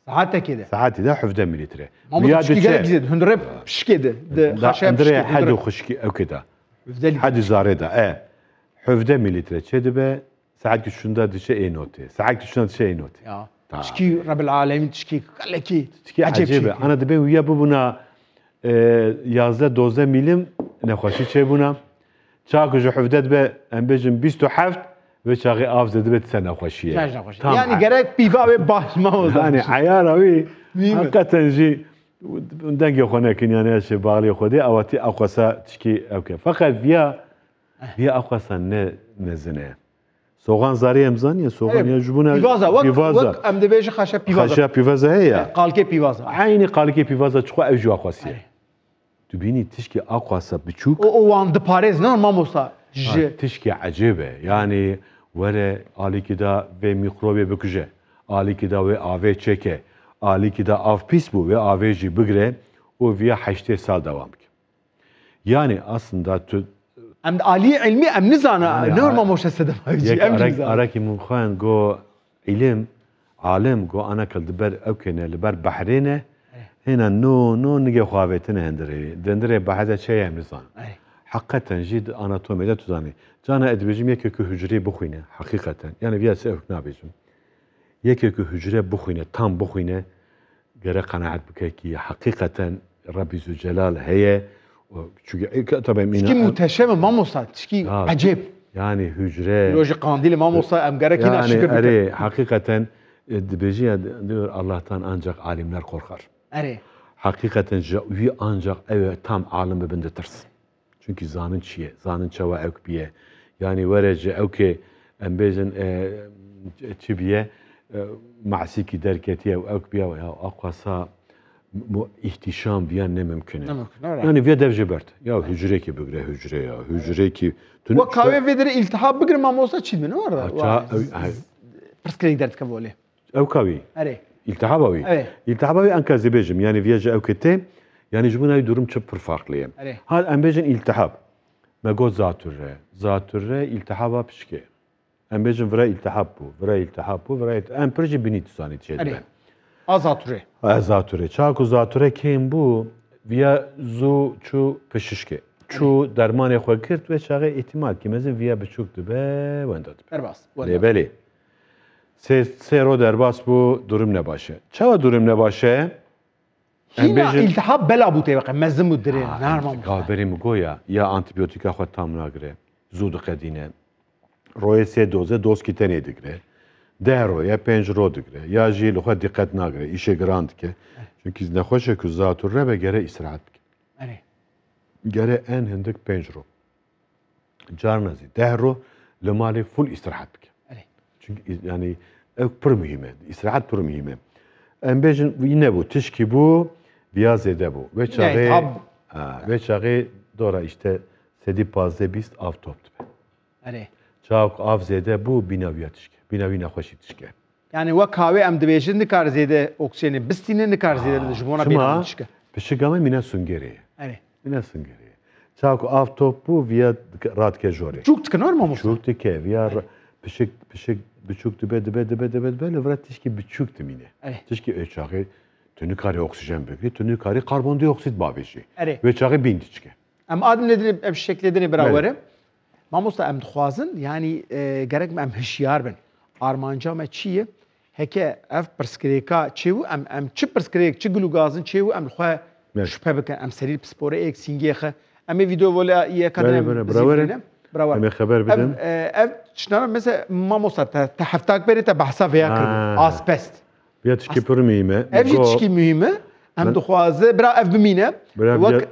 ساعات كده ساعات ده حفده مليتري ويا بتشي هندرب شكده ده خشب شكده حد خشكي او كده حد زارده اه حفده مليتري شدبه ساعات شندا دشي اي نوتي ساعات شندا دشي اي نوتي اه تشكي رب العالمين تشكي قالكي تشكي عجيبه انا دبي ويا بونا يازده دوزده ميلم نخوشي تشي بونا تشاكو جو حفده دبه ام بيجم 27 و چاقی آف زده به تسه نخوشیه جاش نخوشیه یعنی گره پیفا به حقا تنجی دنگی خونه کن یعنی اشه خودی اواتی اقوصا چکی فقط بیا ویا نه نزنه سوغان زاری امزان یا سوغان یا جبونه ام دبیش خاشا پیوازا قالکی عین قالکی او جو اقوصیه تو بینی تشکی اقوصا بچوک او وان دپاریز نه ماموسا عجیبه یعنی vere alikida ve mikrobe büküce, alikida ve ave çeke, alikida av pis bu ve aveci bıgre, o viya haşte sal devam ki. Yani aslında tü, Em ali ilmi em nizana ne orma moşe sedem havici em nizana. Araki munxan go ilim عالم گو انا کل دبر ber لبر بحرینه هنا نو نو نگه خواهتنه هندره دندره بحثه چه هم نزان hakikaten jid anatomide tu zanî. Cana edbêjim kökü hücrê bixwîne Hakikaten. Yani viya se ew nabêjim. Yekekî hücre bixwîne, tam bixwîne gerek kanaat bike ki hakikaten Rabbi Zülcelal heye çünkü e, tabii mina... Çiki muhteşem mamosa, çiki acayip. Yani hücre... Loji kandili mamosa em gerek yine şükür Yani eri, hakikaten dibejiye diyor Allah'tan ancak alimler korkar. Eri. Hakikaten ji ancak evet tam alim bibindirtirsin. Çünkü zanın çiye, zanın çava evkbiye. Yani verece evke embezin e, e, çibiye e, masiki derketiye evkbiye ya, akvasa bu ihtişam diyen ne mümkün. Yani ve devjebert. Ya hücre ki bugre hücre ya. Hücre ki. Ve kahve vedere iltihab bugre mamosa çizmi ne var? da? Pırskırık dert kavoli. Ev kavi. Evet. İltihab avi. Evet. İltihab avi ankaz dibejim. Yani viyaja evkete. Evet. Yani ji ne durum Çok pir farqliyê hat iltihab. bêjin îltihab Zatürre, got zatûrre zatûrre îltihaba pişkê em bu, vira îltihab bû vira îltihab bû vira em pir jî binî tisanî tişe dibe a zatûrê a zatûrê çaku zatûrê kêm bû viya zû çû pişişkê çû dermanê xwe kir wê çaxê îtimal kî mezin viya biçûk dibe wenda dibe lêbelê sê sê ro derbas bu durum ne başe çawa durum ne başe Hina iltihab bela bu weqe mezim û dirê nerma Gaberê min goya ya antibiyotîka xwe tam nagire zû diqedîne royê sê doze doskî tenê digire deh roya pênc ro ya jî li dikkat nagre, işe îşê giran dike çünkü nexweşe ku zatû rebe gere îsrahat dike gere en hindik pênc ro carna zî deh ro li malê ful îsrahat çünkü yani ev pir mühim e îsrahat pir mühim e em bêjin bu tişkî bû بیازێ دەبوو وێچاغێ دۆرە ئیشتە سەدی پازدە بیست ئاف تۆپ بێ چاوک ئاف زێدە بوو بینەویە تشکێ بینەوی نەخۆشی تشکێ یعنی وە کاوێ ئەم دەبێژن نکار زێدە ئۆکسێنێ بستینە نکار زێدە لە ژمۆنە بێشکە پشگەمە منە سنگێرەیە منە سنگێرەیە چاک ئاف تۆپ بوو ڤە ڕاتکە ژۆرە چوک تکەنۆرمە مشوتێکێ ڤار پشک پشک بچوک دەبێت دەبێت دەبێت دەبێت بە لەڤرە تشکی بچوک دمینێ تشکی ئەچاغێت Tünükarı oksijen böbü, tünükarı karbondioksit babişi. Evet. Ve çağı bin içki. Em adım nedini, em şekledini beraberim. Mamusta em duhazın, yani e, gerek mi em hışyar bin. Armanca me çiye, heke ev perskreka çevu, em, em çi perskrek, çi glugazın çevu, em duhaya şüphe bikin, em seri pspore ek singexe. Em e video vola iye kadar em zilbinem. براور همي خبر بدم اف شنو مثلا ما مصر تحفتاك بريتا بحساب ياكل اسبست Vjetëshki për mime. E vjetëshki mime, em dixwaze bira ev bimîne. Wek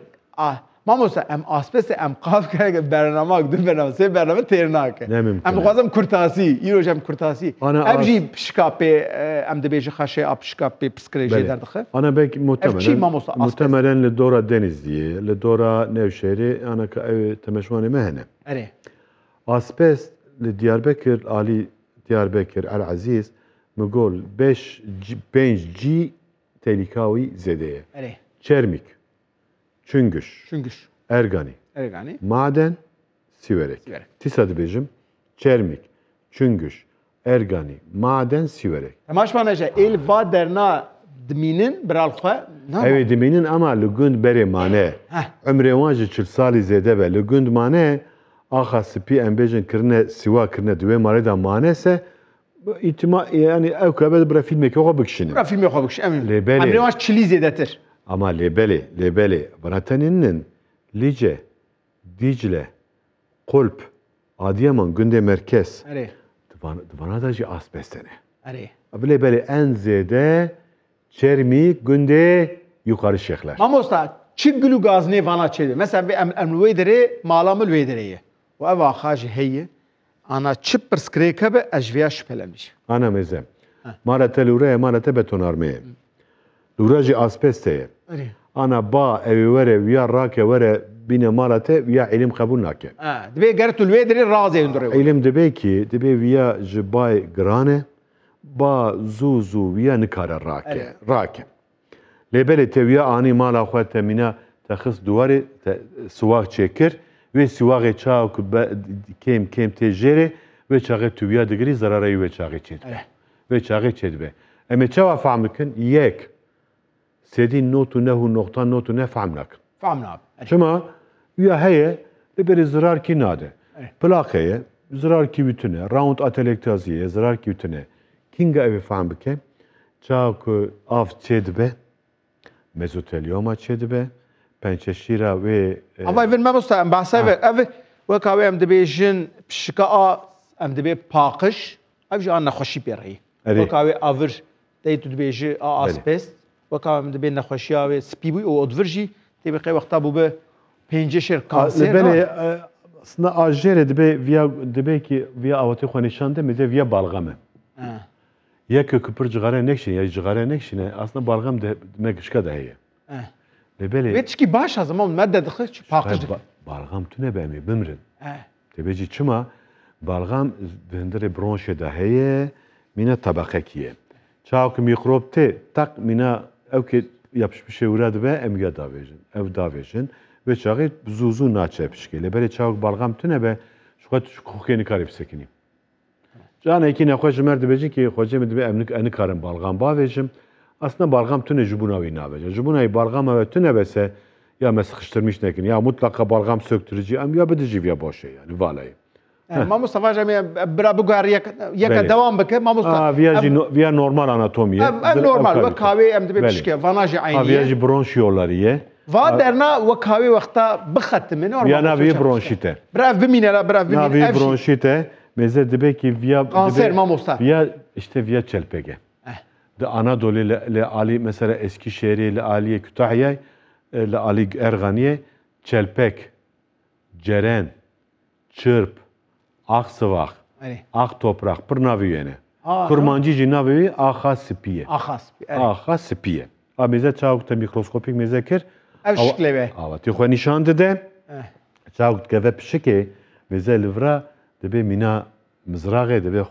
ah, Mamosta em aspesê em qav kereke bernamak du bername sê bername têr nake. Em dixwazim kurtasî, îroj em kurtasî. Ev jî pişka pê eh, em dibêje xeşê a pişka pê piskirê jê derdixe. Ana bek muhtemelen muhtemelen li dora Denizli'ye, li dora Nevşehir'e ana ka ev temeşvanê me hene. Erê. Aspes li Diyarbakir, Ali Diyarbakir, El Aziz, Mgol 5G Telikavi Zede'ye. Evet. Çermik, Çüngüş, Çüngüş, Ergani, Ergani, Maden, Siverek. Siverek. Tisad Bejim, Çermik, Çüngüş, Ergani, Maden, Siverek. E, Maş manece el va derna dminin bralfa. Evet dminin ama lügünd bere mane. Ömre vanjı çil sali zede ve lügünd mane aha sipi embejin kırne siva kırne düve mareda manese. se ايتما yani اوكا bir برا فيلمك هو بكشن برا فيلمك هو بكشن امين لي بالي امين واش تشيلي زيداتر اما لي بالي لي بالي براتنين Adıyaman günde merkez. Arı. Dvan, Dvanadacı asbestene. Arı. Böyle lebeli en zede çermik günde yukarı şekler. Mamosta çıgülü gaz ne vana çedi. Mesela bir emnüvedere malamül Ve eva haji ana çi pirskrêke be ez jiya şüphelenmiş. Ana meze. Mara te lûreye mara te betonarmeyê. Lûra jî aspesteye. Ana ba evê were viya rake were bîne mala te viya elim xebûn nake. Dibê gert tu lê dirê razê dirê. Elim dibe ki dibê viya ji bay girane ba zû zû viya nikare rake rake. Lêberê te viya anî mala xwe temîna te xist duwarê siwar çêkir, ve sivağı çağ kem kem tejere ve çağı tübiya digri zararayı ve çağı çedbe. Ve çağı çedbe. Eme çava fahmikin yek. Sedin notu nehu nokta notu ne fahmnak. Fahmnak. Şuma ya heye beri zarar ki nade. Plak heye zarar ki bütüne, round atelektaziye zarar ki bütüne. Kinga evi fahmike çağ av çedbe. Mezotelioma çedbe. pençeşîra wê Ava vin me mosta em behsa ev weka wê em dibêjin pişika a em dibe paqij ev ji an nexweşî pêreyî. Weka wê avir dey tu dibêjî a aspest weka em dibe nexweşiya wê spîbû û odvir jî tê bi qey wexta bû bi penceşir kanser. aslında ajere dibe via dibe ki via avatê xwe nîşan de meze via balga me. Yekê kupir cigare nekşin ya cigare nekşine aslında balgam de me gişka de heye. لبلی ویتشکی باش از ما مده دخل چی پاکش بالغام تو نبیمی بمرن تبجی چما بالغام بندر برونش mina مینا طبقه کیه چاوک میکروب تی تق مینا او که yapış bir şey uğradı ve emge davetin, ev davetin ve çağı zuzu naçe pişkeli. Böyle çağı balgam tüne be şu kadar şu kukeni karip sekini. Can ekine hoş merdi becin ki hocam be emnik eni karın balgam bavecim. Aslında balgam tüne jubunavî nabece. Jubunayı bargama ve tüne bese ya me sıkıştırmış nekin ya mutlaka balgam söktürücü Am ya bedici şey, ya boşe yani vallahi. Yani Mamu Mustafa Cemiye bira bu gari yaka devam bike Mamu Mustafa. Aa, viyajı, viya normal anatomiye. Em, normal ve kahve em de bişke vanajı aynı. Viyajı bronşiyoları ye. Va derna ve kahve vakta bıxatımı normal. Viya navi bronşite. Brav bimine la brav bimine. Navi bronşite. Meze dibe ki viya... Kanser Mamu Mustafa. Viya işte viya çelpege de Anadolu ile Ali mesela Eskişehir'e ile Aliye Kütahya e, ile Ali Erganiye Çelpek, Ceren, Çırp, Aksıvak, Ali. Ak Toprak, Pırnaviyene. Kurmancı cinavi Ahasipiye. Ahasipiye. Ahasipiye. A meze çavukta mikroskopik mezekir. Ev şikleve. Ava tiyokwa nişandı de. Eh. Çavuk keve pişike meze livra debe mina mızrağı debe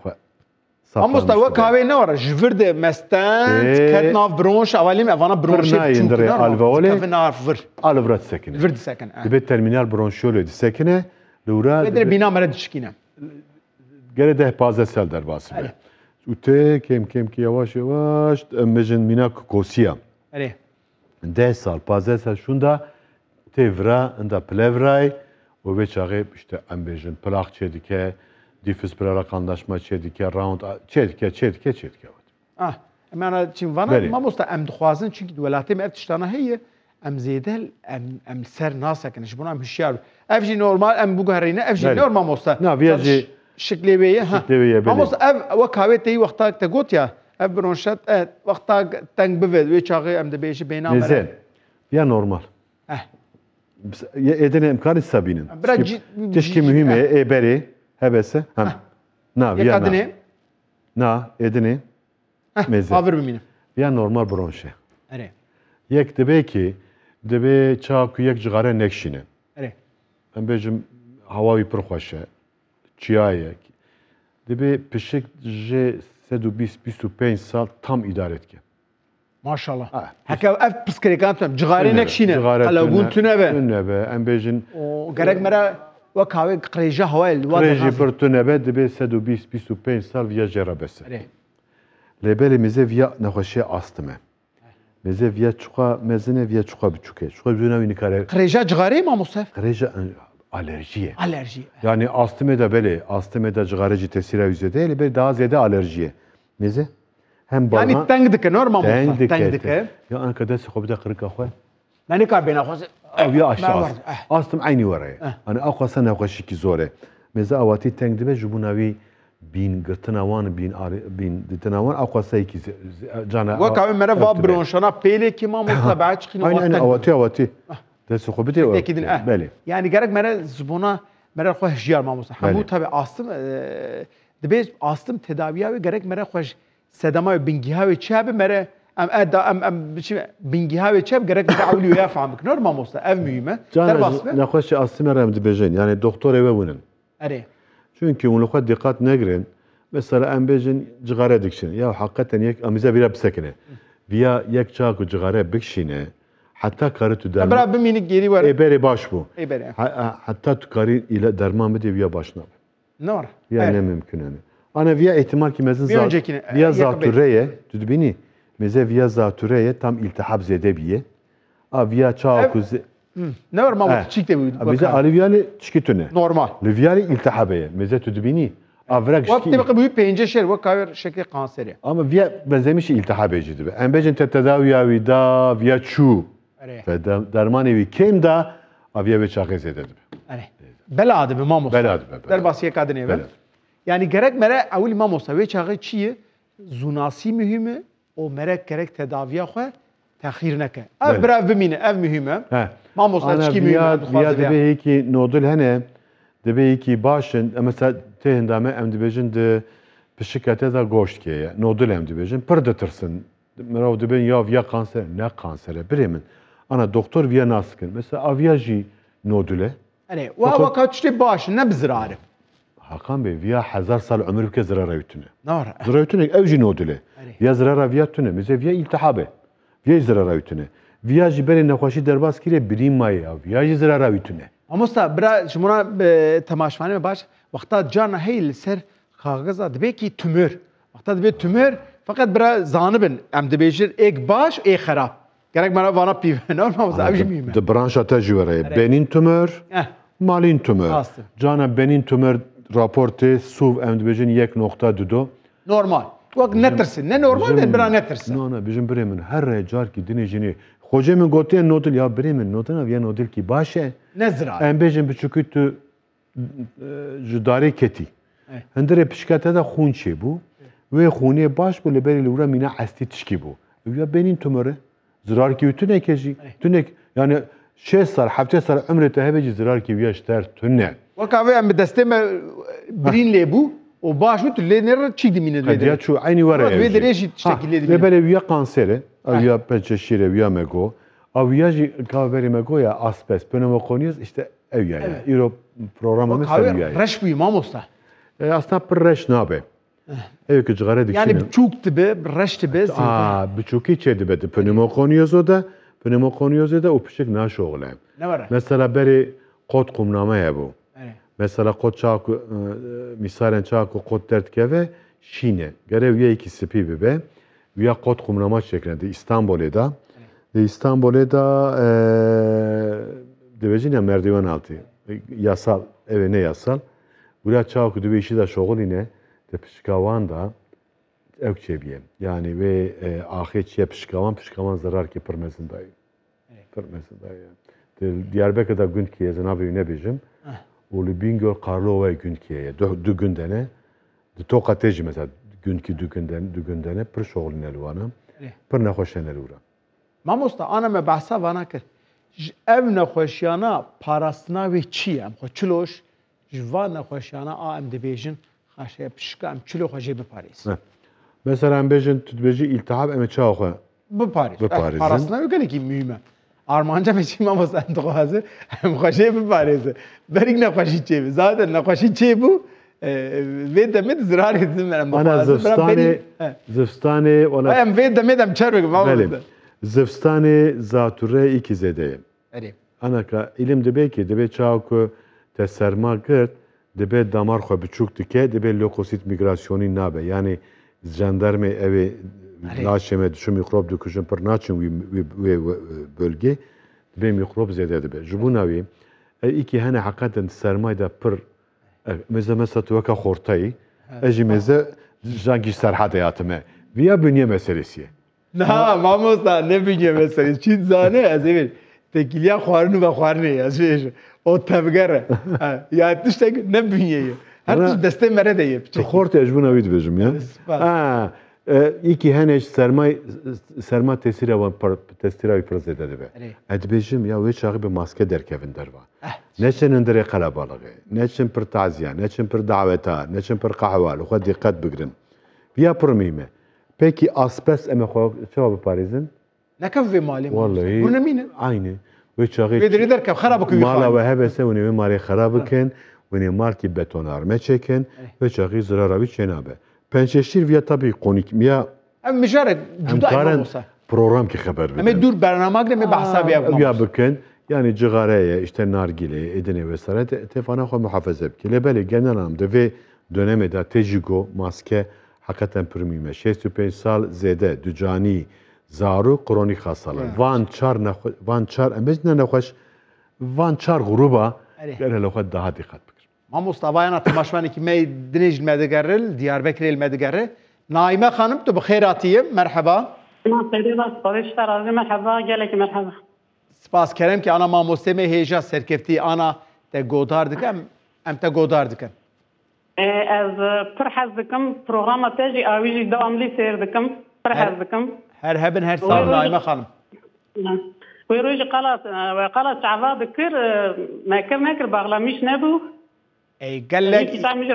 Ամոստա ու կավենա օրա ժվրդե մեստանց կետնավ բրոնշ ավալիմ ավանա բրոնշի չունքնա ալվաոլե կավենար վր ալվրա սեկինե վրդ սեկին դիբե տերմինալ բրոնշիոլե սեկինե լուրա դե բինա մերը դişkinə gene de pazesel der basbe. Evet. Ute kem kem ki yavaş yavaş mejin minak kosiya. Evet. De sal pazesel şunda tevra ında plevray o ve çağı işte ambejin plak çedike Դիֆիս բրարականդաշմա չեդիկա ռաունդ չեդիկա չեդիկա չեդիկա اه انا تشيمفانا ما مستا ام دخوازن تشيك دولاتي ما افتشتانا هي ام زيدل ام ام سر ناسا كان شبونا مشيار اف جي نورمال ام بوغ هرينا اف جي نورمال مستا نا فيجي شكلي بيه ها شكلي بيه مستا اف وكاويتي وقتا تقوتيا اف برونشات وقتا تنك بفيد ويشاغي ام دبيش بينا زين يا نورمال اه edene imkan sabinin. Tişki mühime eberi. Hebese. Ha. Na, Viyana. Jedine. Na, jedini. Meze. Favr bi minim. normal bronşe. Ere. Yek dibe ki dibe ça ku yek cigare nekşine. Ere. Em bejim havayı pir xweşe. Çiyayek. Dibe pişik je 125 sal tam idare etke. Maşallah. Heka ev piskerikan tüm. Cigare nekşine. Cigare tüne. Hala ben tüne be. Tüne mera وەک هاوێن قڕێژە هەوای ڕێژی پرتونەبێت دەبێت 125 سال یا جێرەبەسە لێبەری مزە ڤیا نەخۆشیە mize مزە ڤە چخوا مەزنە ڤە چخوا بچووکێ چخوا جووناوی نکارێ قڕێژە جغارەی مامۆسەف قڕێژە alerjiye. Alerji. Evet. Yani astımede böyle, astımede cigareci tesire yüzde değil, böyle daha ziyade alerjiye. Neze? Hem bana... Yani tengdike, normal mutlu. Tengdike. Ya arkadaş, hobide kırık akhoy. Yani kabine akhoy. ئەوی ئاشاز ئاستم عینی وەڕێ ئەن ئەو قەسەن ناوقەشێکی زۆرێ مێزە ئەواتی تەنگ دەبێ ژ بووناوی بینگرتنەوان بینتنەوان ئەو قەسەیەکی جانەوەکاوی مەرە با برۆنشەنا پێلێکی ما ئەوەتیەوەتی دەست خۆ بێکی بێ یعنی گەرەک مەرە زبوونا مەرە خۆ ژیار مامۆستا هەموو تەبێ ئاستم دەبێت ئاستم تێداویاوی گەرەک مەرە خۆش سەدەماوی بنگیهاوی چابێ مەرە ئەم ئەم بینگیهاوێک گەرەك داولی یا فامکنۆر مامۆستا ئەم میمە نەخۆشی ئاسیمە ڕێم دەبێژێن یانێ دکتۆرەوە ونن ئەرێ چونکی ونخوا دقات نەگرێن مثلا ئەم بێژن جغارە دکشن یا حقەتەن یەک ئەمیزە بیرا بسەکنێ بیا یەک چاک و جغارە بکشینێ حتا کارە تو دەرا بمینی گێری وەرە بەرێ باش بوو حتا تو کاری ئیلە دەرمان بدێ ویا باش نابێ نڕ یا نەممکنێنێ ئەە ویا ئەتیمالکی مەزن زیاد زیاتورەیە تو دبینی؟ meze via zatüreye tam iltihap zedebiye. A via çağku ze... Ne var mamut çik de bir Meze aliviyali çikitüne. Normal. Liviyali iltihabeye. Meze tüdbini. Avrak şiki. Vakti bakı büyük peyince şer ve kavir şekli kanseri. Ama via benzemiş iltihab dibe. En becin te tedaviya vida via çu. Ve derman evi kim da aviye ve çakez ededi. Bela adı be mamut. Bela adı be. Der basiye kadın evi. Yani gerek mere evvel mamusa ve çakı çiye. zunasi mühimi او مرک کرک تداویا خو تاخیر نکه اف بر اف بمینه اف مهمه ما مصلحه کی مهمه بیا دبی هیکی نودل هنه دبی هیکی باشن مثلا ته هندامه ام دبیجن د پشکته دا گوشت که نودل ام دبیجن پر دترسن merav dibin ya via kanser ne kansere biremin. Ana doktor via naskin. Mesela avyaji nodüle. Yani, ve vakat işte baş ne bizrarım. Hakan Bey, via hazar sal ömür ke zirara ütüne. Nar. Zirara ütüne ev jino odile. Via zirara via tüne. Meze via iltihabe. Via zirara ütüne. Via jibere nekhoşi derbas kire birim maya. Via zirara ütüne. Amosta bira jmura e, tamaşfane me baş. Vakta cana heyl ser kağıza dibe ki tümör. Vakta dibe tümör. Fakat bira zanibin. Em dibejir ek baş ek harap. Gerek bana bana pive. <laughs> Normal olsa evji miyim? De branşa tecrübe. Benin tümör. Eh. Malin tümör. Cana benin tümör raportê sûv em dibêjin yek nokta du do. Normal. Wek netirsin. Ne normal bir an netirsin. No, no, bijim birê min her e, re ki dinê jinê Hocam min gotiye notil ya birê min notina ya notil ki baş Ne zira? Em bêjin biçûkî tu ji darê ketî. Hindirê pişkete de xûn çê bû. Wê xûnê baş bû li berê li wira mîna estî tişkî bû. Ya benîn tumore. Zirar ki tune kejî. Tunek yani 6 sar, hafte sar ömrete hebeci zirar ki viyaş ter وكافي عم بدستمع برين ليبو وباش وت اللي نرى تشي دي من البيدر شو عيني ورا البيدر ايش تشتكي لي دي بلا ويا كانسير ويا بتشير ويا ميكو او ياجي كافري ميكو يا اسبس بنوموكونيز işte ev yani. Evet. Euro programımız ev yani. Reş bir imam usta. E, aslında eh. reş ne abi? Ev ki cigara dikşinin. Yani buçuk tibi, reş tibi. Aa, buçuk içe tibi. Pneumokoniyaz o da, pneumokoniyaz o da o pişik naş oğlan. Ne var? Mesela beri kod kumnama ya bu. Mesela kod çaku, e, misalen çaku kod dertkeve şine. Görev üye ikisi pibibe. Via kod kumrama şeklinde İstanbul'da. De İstanbul'da e, devecin ya merdiven altı. E, yasal, eve ne yasal. Buraya çaku düve işi de şoğul yine. De pişkavan da evçebiye. Yani ve e, ahitçiye pişkavan, pişkavan zarar ki pırmezindayım. Evet. Pırmezindayım. Diyarbakır'da gün ki yazın abi ne bizim. Uli Bingöl Karlova'ya Günkiye'ye, Dügünden'e, Tokateci mesela, günkü Dügünden'e, Dügünden'e, Pır Şoğlu'nel vana, Pır Nekhoşenel ura. Mamosta, ana me bahsa vana kır. Ev yana parasına ve çi em, çiloş, jva nekhoşyana a em dibejin, haşe pişka em çilo hoje bi Paris. Mesela am bejin tüdbeji iltihab em e çağı Bu Paris. Bu eh, Paris. Parasına ve ki mühime. آرمانجا بچی ما مستند خوازه هم خوشه بپارزه بریگ نخوشی چه بی زادن نخوشی چه بو وی دمید زرار دیدم من آنا زفستان زفستان ولی ام وی دمیدم چر بگم بله زفستان زاتوره ایکی زده ام آنا که ایلم دبی که دبی چاو که تسرما کرد دبی damar خو بچوک دکه دبی لوکوسیت میگراسیونی نابه یعنی jandarme evi Naşeme şu mikrop döküşün pır naçın bölge به میکروب زیاده دبه جبونا وی ایکی هنه حقیقتا سرمای دا پر مزه مثلا تو وکا خورتایی اجی مزه جانگی سرحد یاتمه ویا بنیه مسئلسیه نه ماموستا نه بنیه مسئلسی چی زانه از این تکیلیا خوارنو و خوارنه از بیش او تبگره یا اتش تک نه بنیه هر تش دسته مره دیه تو خورت اجبونا وید بجم یا E, iki heneç sermay serma tesira van tesira ifraz ededi be. Edbejim ya ve çağı bir maske der der Kevin var. Eh. Ne için indire kalabalığı, neçin pir taziya, neçin pir daveta, neçin pir kahval, Lütfen dikkat bigrin. Ya pırmime. Peki aspes eme xo çava Parizin? Ne kav ve mali mi? Vallahi. Bu ne minin? Aynı. Ve çağı. Ve deri derkev harabı Mala ve hebese onu ne mari harabı ken, ve ne marki betonarme çeken ve eh. çağı zararı bir çenabe. پنجشیر ویا تابی قونیک میا ام مجرد جدا پروگرام که خبر بده ام دور برنامه گره می بحثا بیا یا بکن یعنی جغاره اشته نارگیله ادنه و سرت تفانا خود محافظه بکله بله گنن هم دوی دونمه تجیگو ماسکه حقیقتا پرمیمه پنج سال زیده جانی زارو قرونی خاصالن بله. وان چار نخوش وان چار امج نخوش وان چار غروبا گره اره. بله، لخوت ده دقت Ma Mustafa'ya atmaşman iki meydiniz ilmedigaril, Diyarbakır ilmedigaril. Naime Hanım tu bıkhir atiyim, merhaba. Merhaba, gelek merhaba. Spas kerem ki ana ma Mustafa heyeca serkefti ana te godar dikem, em te godar dikem. E, ez pır hez dikim, programa te jî devamlı seyir dikim, pır hez dikim. Her hebin her sal Naime Hanım. Wê rojê ve qala çava dikir, e, mekir nekir bağlamış ne bu? قال لك عبد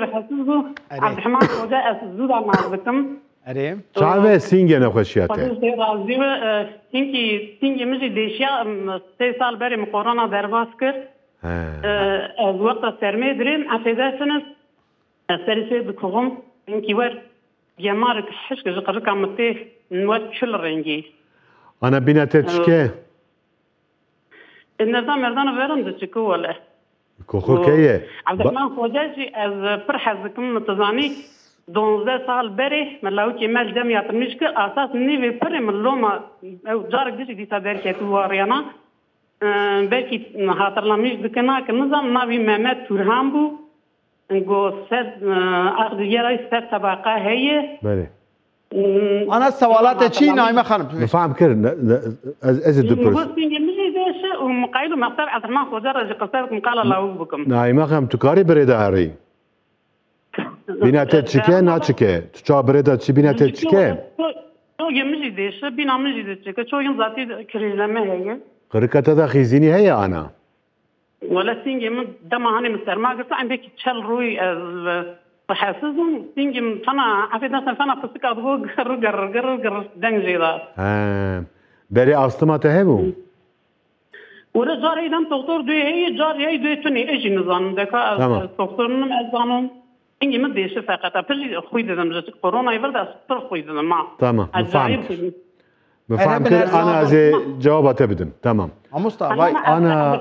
الرحمن وجاء زودا معرفتم اريم شعبه سينجي نخشياته سينجي سينجي مجي ديشيا سي سال بري مقرانا درباس كر از وقت سرمي دريم افيداسنس سرسي بكغم سينجي ور يمارك حشك جقرك عمتي نوات شل رنجي انا بينا تتشكي النظام يردان فيرم دتشكو ولا كوكوكاية عبد الرحمن خوجاجي فرحة زكمنا تزاني دون زا صال بري من لاوكي مال جميع المشكل اساس نيفي بري من لوما او جارك ديش دي تابير كاتو وريانا اه، بلكي خاطر لا مش دكنا كنظام نافي مامات تورهام بو نقول سد اه، اخذ جراي سد سباقه هي بلي اه، انا السوالات تشي نايمه خانم نفهم كر از از دبرس مقايلو ما مقتر أثر ما خوزر جقصتك مقال الله وبكم ناي ما خم تكاري بريدا عري <laughs> بينا تتشكي نا تشكي تشا بريدا تشي بينا تتشكي شو يمجي ديش بينا مجي ديش شو ذاتي كريلمه هي قركتا تدا خيزيني هي أنا ولا سينجي من دما هاني مستر ما قلت عندك تشل روي آه، حاسسهم سينجي فانا عفيد نفسي فانا فسكا السكر قرر قرر قرر دنجي ذا بري أصطمات هبو Ure jar doktor duye hey jar hey duye tuni eji nizanım deka doktorunum ezanım İngimiz değişti fakat pil huy zaten korona evvel de sıfır huy ma. Tamam. Acayip Mefahim şey. kır ana azı cevap atabildim. Tamam. Amusta vay ana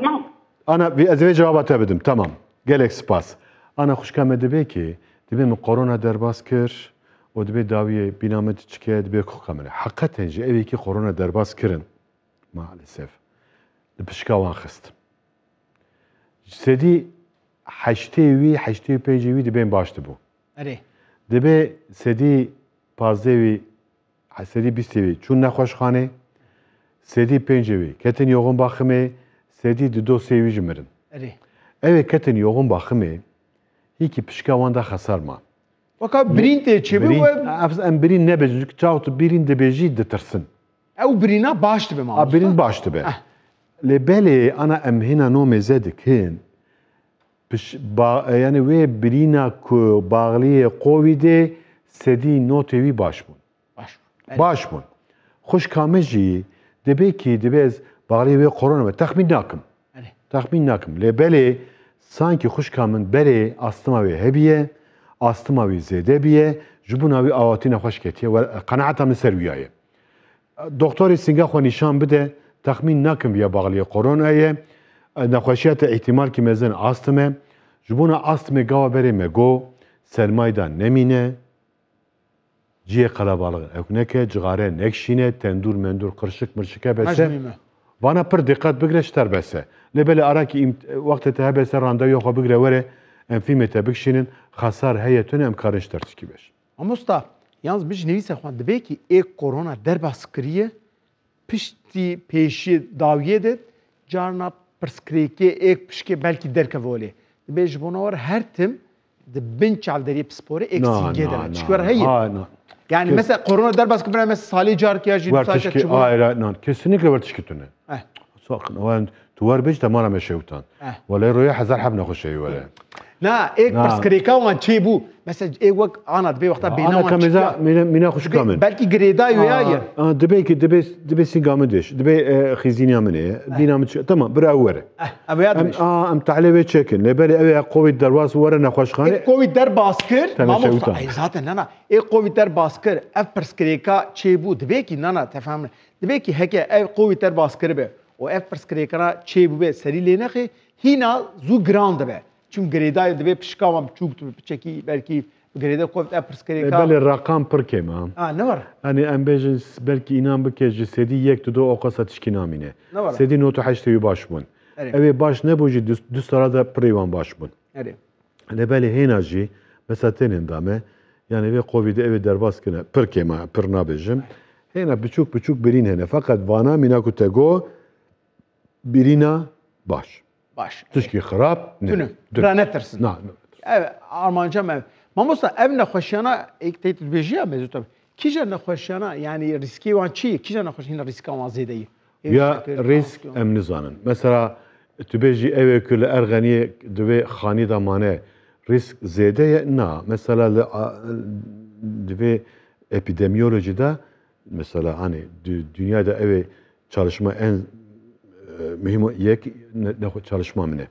ana bir azı cevap atabildim. Tamam. Gelek spas. Ana hoşkame dibe ki dibe mi korona derbas kır. O dibe daviye binamet çıkıyor dibe kokamere. Hakikaten evi ki korona derbas kırın. Maalesef li pişkawan xist. Sedî heştê wî heştê pêcê wî dibên baş dibû. Erê. Dibe sedî pazdê wî sedî bîstê wî çûn nexweşxanê, sedî pêncê wî ketin yoğun baximê, sedî di dosê wî ji mirin. Erê. Ev ketin yoğun baximê hîkî pişkawan da xesar ma. Vaka birîn tê çêbû em birîn nebêjin çaw tu birîn dibêjî ditirsin. Ew birîna baş dibe ma. Birîn baş dibe. Eh. لبالي انا ام هنا نومي زاد كان بش با يعني وي برينا كو باغلي قوي دي سدي نوتي وي باش بون باش بون باش بون خوش كامجي دبي كي دبيز باغلي وي كورونا تخمين ناكم تخمين ناكم لبالي sanki xuşkamın berê astıma wê hebiye, astıma wê zêdebiye, ji bûna wî awatîna xweş ketiye qenaeta min ser wiyaye. Doktorê singa xwe nîşan bide تخمین نکم بیا باغلی کرونا یه نخوشیت احتمال که مزن آستمه جبون آستمه گاو بره مگو سرمایه دا نمینه ciye kalabalık ekneke, cigare nekşine, tendur mendur, kırışık mırşıke bese. Bana pır dikkat bigreşter bese. Le böyle ara ki vakti tehe bese randa yok o bigre vere enfime tebikşinin hasar heyetün em karıştır çikibeş. Ama usta, yalnız bir nevi sehvan dibe ki ek korona derbas kriye pişti peşi davyedir. Carnat perskreke ek pişki belki derke voli. Bej bunor her tim de bin çalderi spore eksikge der. var hayır. Yani mesela korona der baskı bir mesela sali car ki ajit sadece çubuğu. Hayır, Kesinlikle var çıkıtını. Eh. Sakın. Tuvar bej tamara meşevtan. Eh. Ve la roya hazar hab nakhşeyi ve la. Na, ik ha. pas kreka wan çê bû. Mesela ê wek ana divê wexta bêna wan kamiza mîna xuşka min. Belkî girêda ya ye. Dibê ki dibê dibê singa min diş. Dibê xîzîniya min ê. Dîna min tamam bir ew were. Ew ya diş. Em talebê çekin. Leber ew ya qovî derwas were nexweşxane. Ê qovî der bas kir. Mamofta. Zaten nana. Ê qovî der bas kir. Ev pers kreka çê bû. Dibê ki nana tefhem. Dibê ki heke ev qovî der bas kiribe. O ev pers krekana çê bû be serî lê nexê. Hîna zû giran dibe. Чим греда de да ве пишкавам чукту, чеки берки Grede koyup apres kere ka. Bele rakam pır kema. Ha ne var? Hani embej belki inan bu kez sedi yek tu o kasa amine. Ne var? Sedi notu haşte yu başbun. Evet baş ne buji düz düz da privan başbun. Evet. Ne hani bele henaji mesela tenin dame yani ve Covid evi derbas kene pır kema pır nabejim. Hena buçuk buçuk birin hene fakat vana minakutego birina baş baş. Tuşki xirab ne? Dranettersin. Na. Ev Almanca mev. Mamosta ev ne xoşyana ek teyit bejiya mezu tabi. Kije ne xoşyana yani riski olan çiğ, Kije ne xoşyana riski olan zedeyi? Ya risk emni zanın. Mesela tübeji ev külle erganiye düve khani mane risk zedeye na. Mesela dübe epidemiyolojide mesela hani dünyada eve çalışma en مهم یک دخ چالش ما می‌نیم.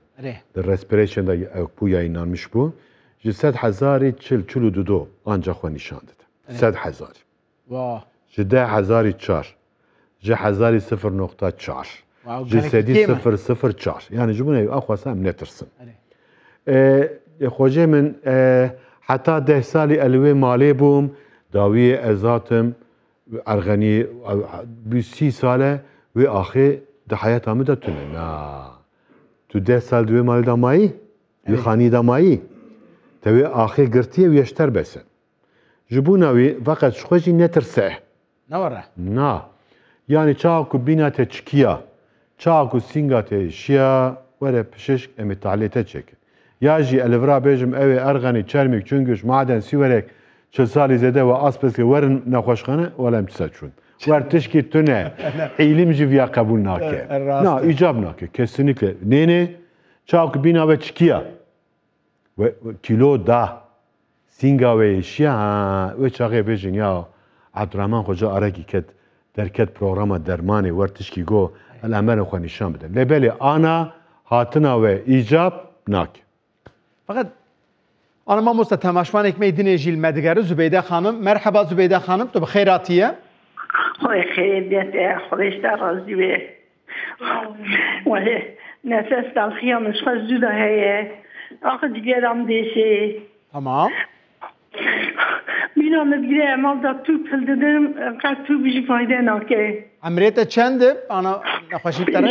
در رеспیریشن دای اکپویا این نامش بود. چه صد هزاری چهل چهل دو دو آنجا خوانی شد. آره. صد هزاری. و ده هزاری چار. چه هزاری صفر نقطه چار. چه سه دی صفر صفر چار. یعنی جمله ای آخه سام نترسن. آره. خوشه من حتی ده سالی الوی مالی بوم داوی ازاتم ارغنی بیسی ساله و آخه hayat amida tüne. Na. Tu deh sal duê malê damayî, li xanî hani damayî. Te wê axê girtiye wê yeşter bese. Ji bûna wê veqet ji xwe jî Na. Yani çawa ku bîna te çikiya, çawa ku sînga te şiya, were pişişk em ê e talê te çekin. Ya jî elivra bêjim ew ê e erganî, çermîk, maden, sîwerek çil salî ve aspeske werin nexweşxane welem çisa çûn. Wartyczki to nie. Ilim kabul kabulnakie. No, icab żabnakie, Kesinlikle. Nene, nie. Czałk bina we czkia. Kilo da. Singa ve işya. Ve çağı bejin ya. Abdurrahman Hoca arakiket derket programa dermani wartyczki go. El-Amer Hoca nişan bide. Lebeli ana hatına ve icab nak. Fakat Anama Musa tamaşman ekmeği dinleyicil medigeri Zübeyde Hanım. Merhaba Zübeyde Hanım. Tabi hayratiye. خوي خير بيت خويش راضي به ولا نفس تلخيه مش خاص زودا هي اخذ جيرام ديشي تمام میرم بگیره امال دا تو پل دادم قد تو بیشی فایده ناکه عمریت چنده آنا نخوشی تره؟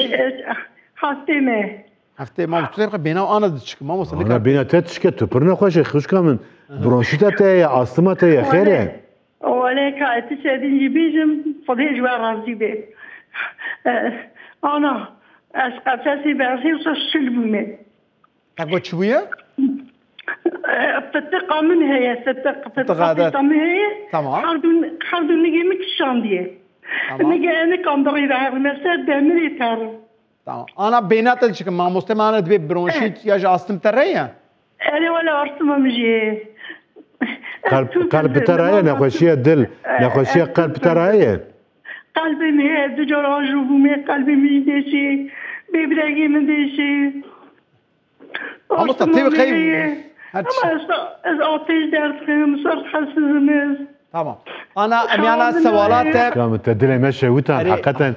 هفته مه هفته ما مستقر که بینا آنا دی چکم ما مستقر آنا بینا ته چکه تو پر نخوشی خوش کامن برونشیت ته یا آستما ته یا خیره عليك اعتسادي بيزم فضيج وارزي بي أنا أساسي بعزي وصلبني أقول شوية؟ الثقة منها يا الثقة منها تمام خرد نجي مك الشاندية نجي أنا كنضري دار المساد دامري تار تمام أنا بينات الشك ما مستمانة بي برونشيت يا جاستم تريا أنا ولا أرسم مجي قلب قلب ترى نخشية دل نخشية قلب ترى إيه؟ قلبي مي دجر عجوبي قلبي مي ديشي ببرقي من ديشي dat heel gegeven. از آتش در فهم سر حسز میز تمام انا میانا سوالات تمام تدري ماشي وتا حقيقه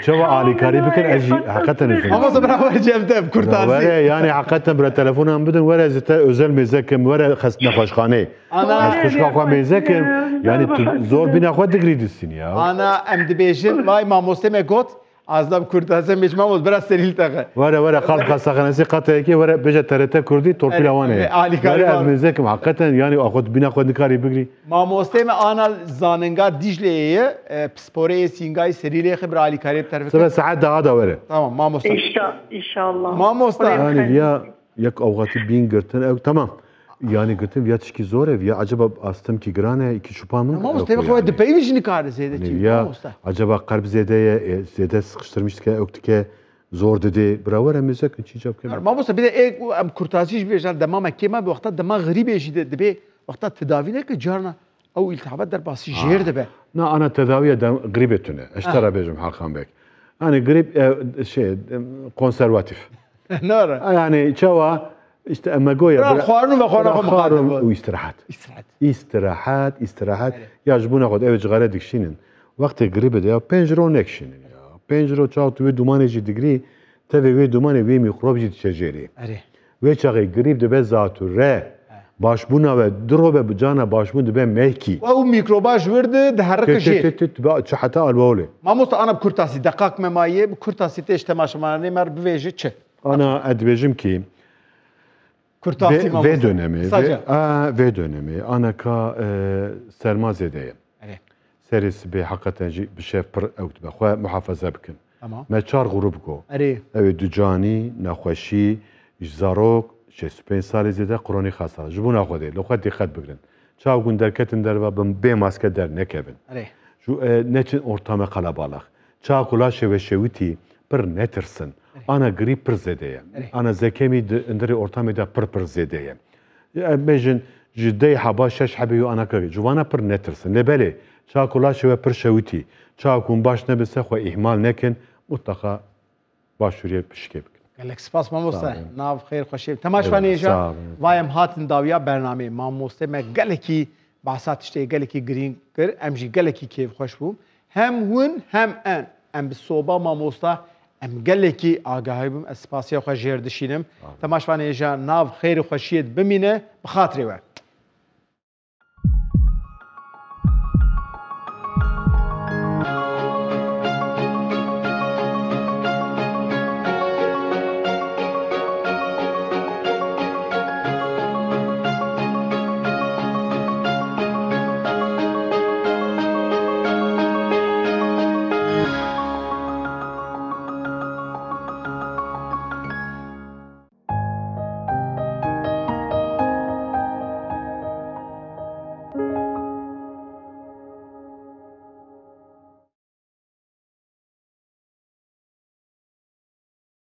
شو علي كاري بکن اجي حقیقتا نفهم اما صبر اول جمده بکرتازی وره یعنی يعني حقیقتا برای تلفن هم بدن وره زتا ازل خس نخش خانه انا خش خوشخواه میزکم يعني زور بین خود دگری دستین یا انا ام دبیجن وای ما مسلمه گوت azlab kurtase mecmamız biraz seril takı. Vare vare kalp hastahanesi katayaki vare beje TRT kurdi torpil avane. Ali kari var. Vare ezmezekim hakikaten yani akut bina kundi kari bigri. Mamoste me ana zanengar Dicle'ye e, sporeye singay seriliye xibir Ali kari tarafı. Sıra saat daha da vare. Tamam mamosta. İnşallah. İnşallah. Mamosta. Yani ya yak avgatı bin görten e, tamam. Yani gotov zor ev ya acaba astım ki grane iki çupanın. Ama o tebe koydu peyviş ni karı zede çi. Ya acaba kalp zedeye e, zede sıkıştırmıştık ya öktüke zor dedi. Bravo re müzik çi cevap kemer. Ama bir de ek am kurtazij bir jar damam kema bir vakta damam garibe jide de be vakta tedavi ne ki jarna o التهابات در باسی جیر ده به نه انا تداویه دم غریبتونه اشترا بجم حقان بک انا غریب şey e, konservatif. <laughs> Nara. Yani çava işte اماجويا خوارن وخوارن خوارن واستراحات استراحات استراحات استراحات يعجبونا قد اوج غرادك شينن وقت قريب يا بنجرو نكشينن يا بنجرو تشاو تو دوماني جي دغري تبي وي دوماني وي ميكروب جي تشجيري اري وي تشاغي قريب دبه ذاتو ره başbuna ve drobe bıcana başbun dibe mehki. Ve o mikrobaş verdi de harika şey. Tet tet tet çahata albaole. Mamusta ana kurtasi dakak memaye bu kurtasi te işte maşmanane mer beveji çe. Ana edbejim ki Kurtartayım ve, ve dönemi, ve, a, ve dönemi, anaka e, sermazedeye. Evet. Serisi bir hakikaten bir şey pır evt be, xwe muhafaza bikin. Tamam. Me çar grup go. Eri. Evet, dücani, naxweşî, zarok, şespên salê zêde qronî xasa. Ji bo naxwedê, li xwe dîqet bigirin. Çav gun derketin derve bin bê maske der nekevin. Eri. Ju e, neçin ortame qalabalax. Çav kula şeveşewitî, pır netirsin. Ana gri pır zedeye. Ana zekemi indiri ortamı da pır pır zedeye. Bejin جدي حبا شش حبي وانا كبي جوانا پر نترسن لبلي چاكو لاشي و پر شويتي چاكو باش نبسه خو اهمال نكن مطلقا باشوريه پشكي بك گلک سپاس مامۆستا ناو خیر خۆشی تەماشوانێژە وایم هاتن داویا بەرنامەی مامۆستێ مە گەلێکی باسا تشتەی گەلێکی گرین کرد ئەمژی گەلێکی کێف خۆش بووم هەم ون هەم ئەن ئەم سۆبا مامۆستا ئەم گەلێکی ئاگاهی بم ئەسپاسیە خۆ ژێردشینم تەماشوانێژە ناو خێری خۆشیت بمینە بخاترەوە.